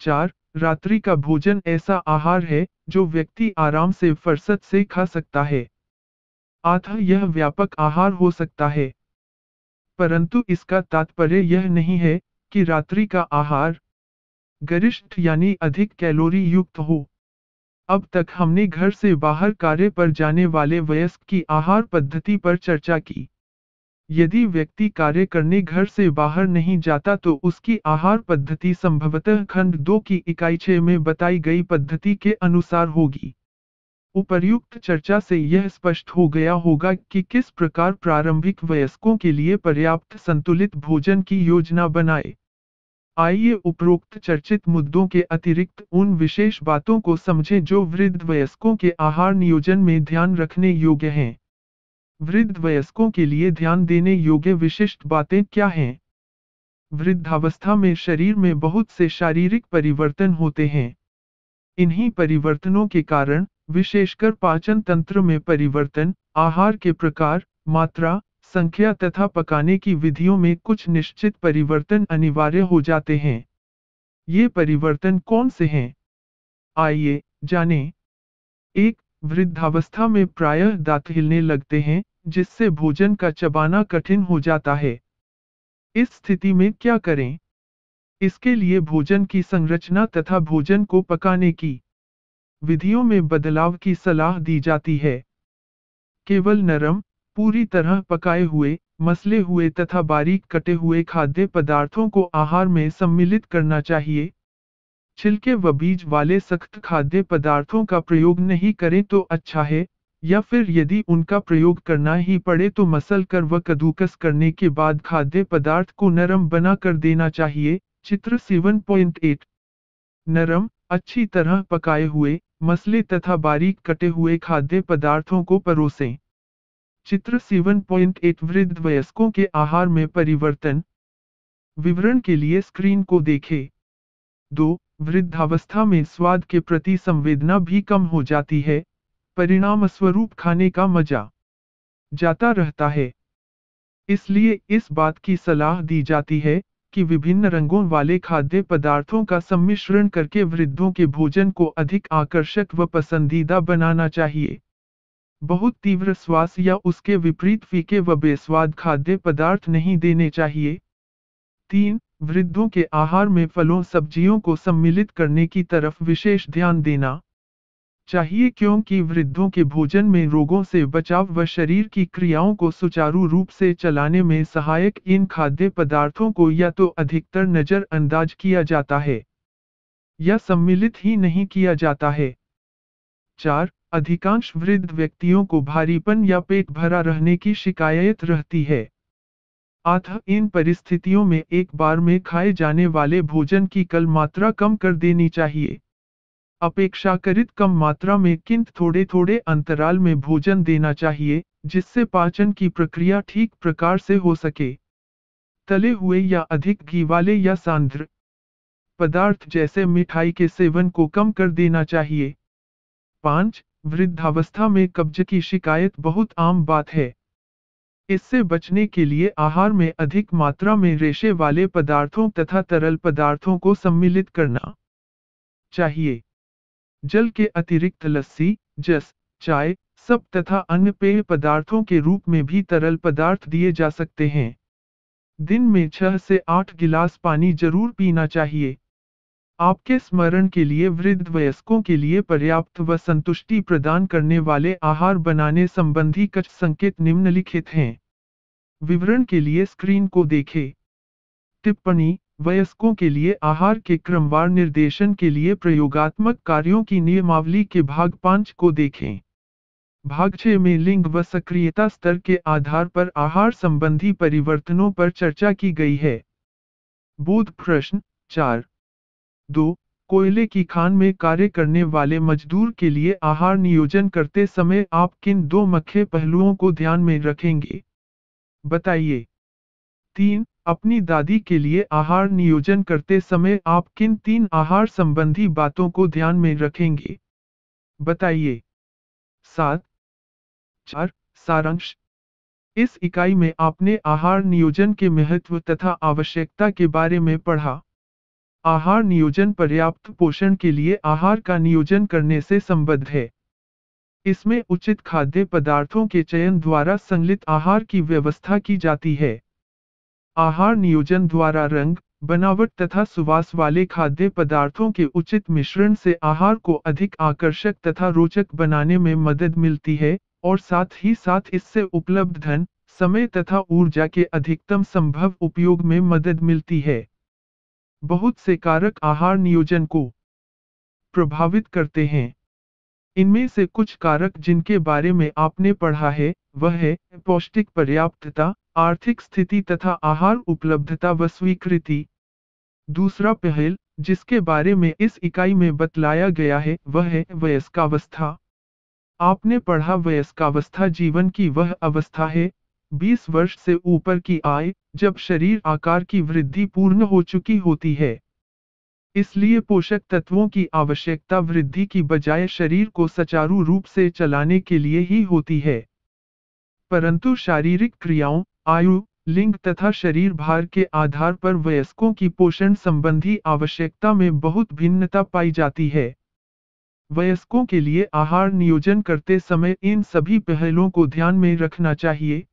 [SPEAKER 3] चार रात्रि का भोजन ऐसा आहार है जो व्यक्ति आराम से फरसत से खा सकता है आठ यह व्यापक आहार हो सकता है परंतु इसका तात्पर्य यह नहीं है कि रात्रि का आहार गरिष्ठ यानी अधिक कैलोरी युक्त हो अब तक हमने घर से बाहर कार्य पर जाने वाले वयस्क की आहार पद्धति पर चर्चा की यदि व्यक्ति कार्य करने घर से बाहर नहीं जाता तो उसकी आहार पद्धति संभवतः खंड दो की इकाई छे में बताई गई पद्धति के अनुसार होगी उपर्युक्त चर्चा से यह स्पष्ट हो गया होगा कि किस प्रकार प्रारंभिक वयस्कों के लिए पर्याप्त संतुलित भोजन की योजना बनाए आइए उपरोक्त चर्चित मुद्दों के अतिरिक्त उन विशेष बातों को समझें जो वृद्ध वयस्कों के आहार नियोजन में ध्यान रखने योग्य हैं वृद्ध वयस्कों के लिए ध्यान देने योग्य विशिष्ट बातें क्या हैं वृद्धावस्था में शरीर में बहुत से शारीरिक परिवर्तन होते हैं इन्हीं परिवर्तनों के कारण विशेषकर पाचन तंत्र में परिवर्तन आहार के प्रकार मात्रा संख्या तथा पकाने की विधियों में कुछ निश्चित परिवर्तन अनिवार्य हो जाते हैं ये परिवर्तन कौन से हैं आइए जानें। एक वृद्धावस्था में प्रायः दांत हिलने लगते हैं जिससे भोजन का चबाना कठिन हो जाता है इस स्थिति में क्या करें इसके लिए भोजन की संरचना तथा भोजन को पकाने की विधियों में बदलाव की सलाह दी जाती है केवल नरम पूरी तरह पकाए हुए मसले हुए तथा बारीक कटे हुए खाद्य पदार्थों को आहार में सम्मिलित करना चाहिए छिलके व बीज वाले सख्त खाद्य पदार्थों का प्रयोग नहीं करें तो अच्छा है या फिर यदि उनका प्रयोग करना ही पड़े तो मसल कर व कदूकस करने के बाद खाद्य पदार्थ को नरम बना कर देना चाहिए चित्र सेवन पॉइंट एट नरम अच्छी तरह पकाए हुए मसले तथा बारीक कटे हुए खाद्य पदार्थों को परोसें चित्र 7.8 वृद्ध वयस्कों के आहार में परिवर्तन विवरण के लिए स्क्रीन को देखें दो वृद्धावस्था में स्वाद के प्रति संवेदना भी कम हो जाती है परिणाम स्वरूप खाने का मजा जाता रहता है इसलिए इस बात की सलाह दी जाती है कि विभिन्न रंगों वाले खाद्य पदार्थों का सम्मिश्रण करके वृद्धों के भोजन को अधिक आकर्षक व पसंदीदा बनाना चाहिए बहुत तीव्र स्वास या उसके विपरीत फीके व बेस्वाद खाद्य पदार्थ नहीं देने चाहिए तीन वृद्धों के आहार में फलों सब्जियों को सम्मिलित करने की तरफ विशेष ध्यान देना चाहिए क्योंकि वृद्धों के भोजन में रोगों से बचाव व शरीर की क्रियाओं को सुचारू रूप से चलाने में सहायक इन खाद्य पदार्थों को या तो अधिकतर नज़रअंदाज किया जाता है या सम्मिलित ही नहीं किया जाता है चार अधिकांश वृद्ध व्यक्तियों को भारीपन या पेट भरा रहने की शिकायत रहती है अतः इन परिस्थितियों में एक बार में खाए जाने वाले भोजन की कल मात्रा कम कर देनी चाहिए अपेक्षाकृत कम मात्रा में किंतु थोड़े थोड़े अंतराल में भोजन देना चाहिए जिससे पाचन की प्रक्रिया ठीक प्रकार से हो सके तले हुए या अधिक घी वाले या सांद्र पदार्थ जैसे मिठाई के सेवन को कम कर देना चाहिए पांच वृद्धावस्था में कब्ज की शिकायत बहुत आम बात है इससे बचने के लिए आहार में अधिक मात्रा में रेशे वाले पदार्थों तथा तरल पदार्थों को सम्मिलित करना चाहिए जल के अतिरिक्त लस्सी जस चाय सब तथा अन्य पेय पदार्थों के रूप में भी तरल पदार्थ दिए जा सकते हैं दिन में छह से आठ गिलास पानी जरूर पीना चाहिए आपके स्मरण के लिए वृद्ध वयस्कों के लिए पर्याप्त व संतुष्टि प्रदान करने वाले आहार बनाने संबंधी कुछ संकेत निम्नलिखित हैं विवरण के लिए स्क्रीन को देखें टिप्पणी वयस्कों के लिए आहार के क्रमवार निर्देशन के लिए प्रयोगात्मक कार्यों की नियमावली के भाग पांच को देखें भाग छह में लिंग व सक्रियता स्तर के आधार पर आहार संबंधी परिवर्तनों पर चर्चा की गई है बोध प्रश्न चार दो कोयले की खान में कार्य करने वाले मजदूर के लिए आहार नियोजन करते समय आप किन दो मुख्य पहलुओं को ध्यान में रखेंगे बताइए तीन अपनी दादी के लिए आहार नियोजन करते समय आप किन तीन आहार संबंधी बातों को ध्यान में रखेंगे बताइए सात चार सारांश इस इकाई में आपने आहार नियोजन के महत्व तथा आवश्यकता के बारे में पढ़ा आहार नियोजन पर्याप्त पोषण के लिए आहार का नियोजन करने से संबद्ध है इसमें उचित खाद्य पदार्थों के चयन द्वारा संलित आहार की व्यवस्था की जाती है आहार नियोजन द्वारा रंग बनावट तथा सुवास वाले खाद्य पदार्थों के उचित मिश्रण से आहार को अधिक आकर्षक तथा रोचक बनाने में मदद मिलती है और साथ ही साथ इससे उपलब्ध धन समय तथा ऊर्जा के अधिकतम संभव उपयोग में मदद मिलती है बहुत से कारक आहार नियोजन को प्रभावित करते हैं इनमें से कुछ कारक जिनके बारे में आपने पढ़ा है वह है पौष्टिक पर्याप्तता आर्थिक स्थिति तथा आहार उपलब्धता व स्वीकृति दूसरा पहल जिसके बारे में इस इकाई में बतलाया गया है वह है वयस्कावस्था आपने पढ़ा वयस्कावस्था जीवन की वह अवस्था है 20 वर्ष से ऊपर की आय जब शरीर आकार की वृद्धि पूर्ण हो चुकी होती है इसलिए पोषक तत्वों की आवश्यकता वृद्धि की बजाय शरीर को सचारू रूप से चलाने के लिए ही होती है परंतु शारीरिक क्रियाओं आयु लिंग तथा शरीर भार के आधार पर वयस्कों की पोषण संबंधी आवश्यकता में बहुत भिन्नता पाई जाती है वयस्कों के लिए आहार नियोजन करते समय इन सभी पहलों को ध्यान में रखना चाहिए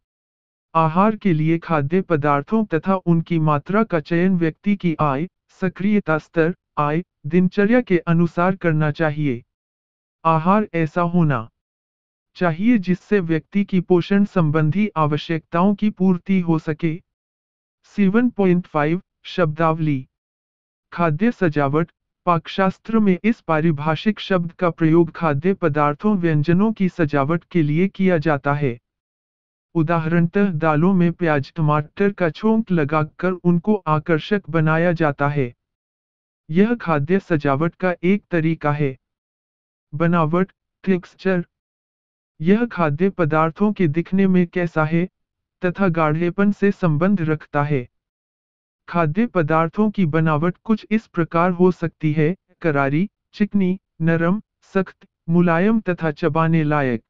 [SPEAKER 3] आहार के लिए खाद्य पदार्थों तथा उनकी मात्रा का चयन व्यक्ति की आय सक्रियता स्तर आय दिनचर्या के अनुसार करना चाहिए आहार ऐसा होना चाहिए जिससे व्यक्ति की पोषण संबंधी आवश्यकताओं की पूर्ति हो सके 7.5 शब्दावली खाद्य सजावट पाकशास्त्र में इस पारिभाषिक शब्द का प्रयोग खाद्य पदार्थों व्यंजनों की सजावट के लिए किया जाता है उदाहरणतः दालों में प्याज टमाटर का छोंक लगाकर उनको आकर्षक बनाया जाता है यह खाद्य सजावट का एक तरीका है बनावट टेक्सचर यह खाद्य पदार्थों के दिखने में कैसा है तथा गाढ़ेपन से संबंध रखता है खाद्य पदार्थों की बनावट कुछ इस प्रकार हो सकती है करारी चिकनी नरम सख्त मुलायम तथा चबाने लायक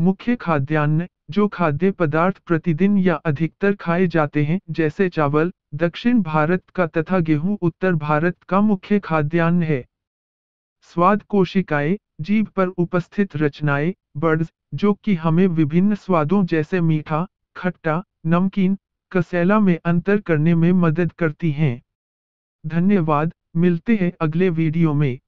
[SPEAKER 3] मुख्य खाद्यान्न जो खाद्य पदार्थ प्रतिदिन या अधिकतर खाए जाते हैं जैसे चावल दक्षिण भारत का तथा गेहूं उत्तर भारत का मुख्य खाद्यान्न है स्वाद कोशिकाएं जीव पर उपस्थित रचनाएं बर्ड्स जो कि हमें विभिन्न स्वादों जैसे मीठा खट्टा नमकीन कसैला में अंतर करने में मदद करती हैं धन्यवाद मिलते हैं अगले वीडियो में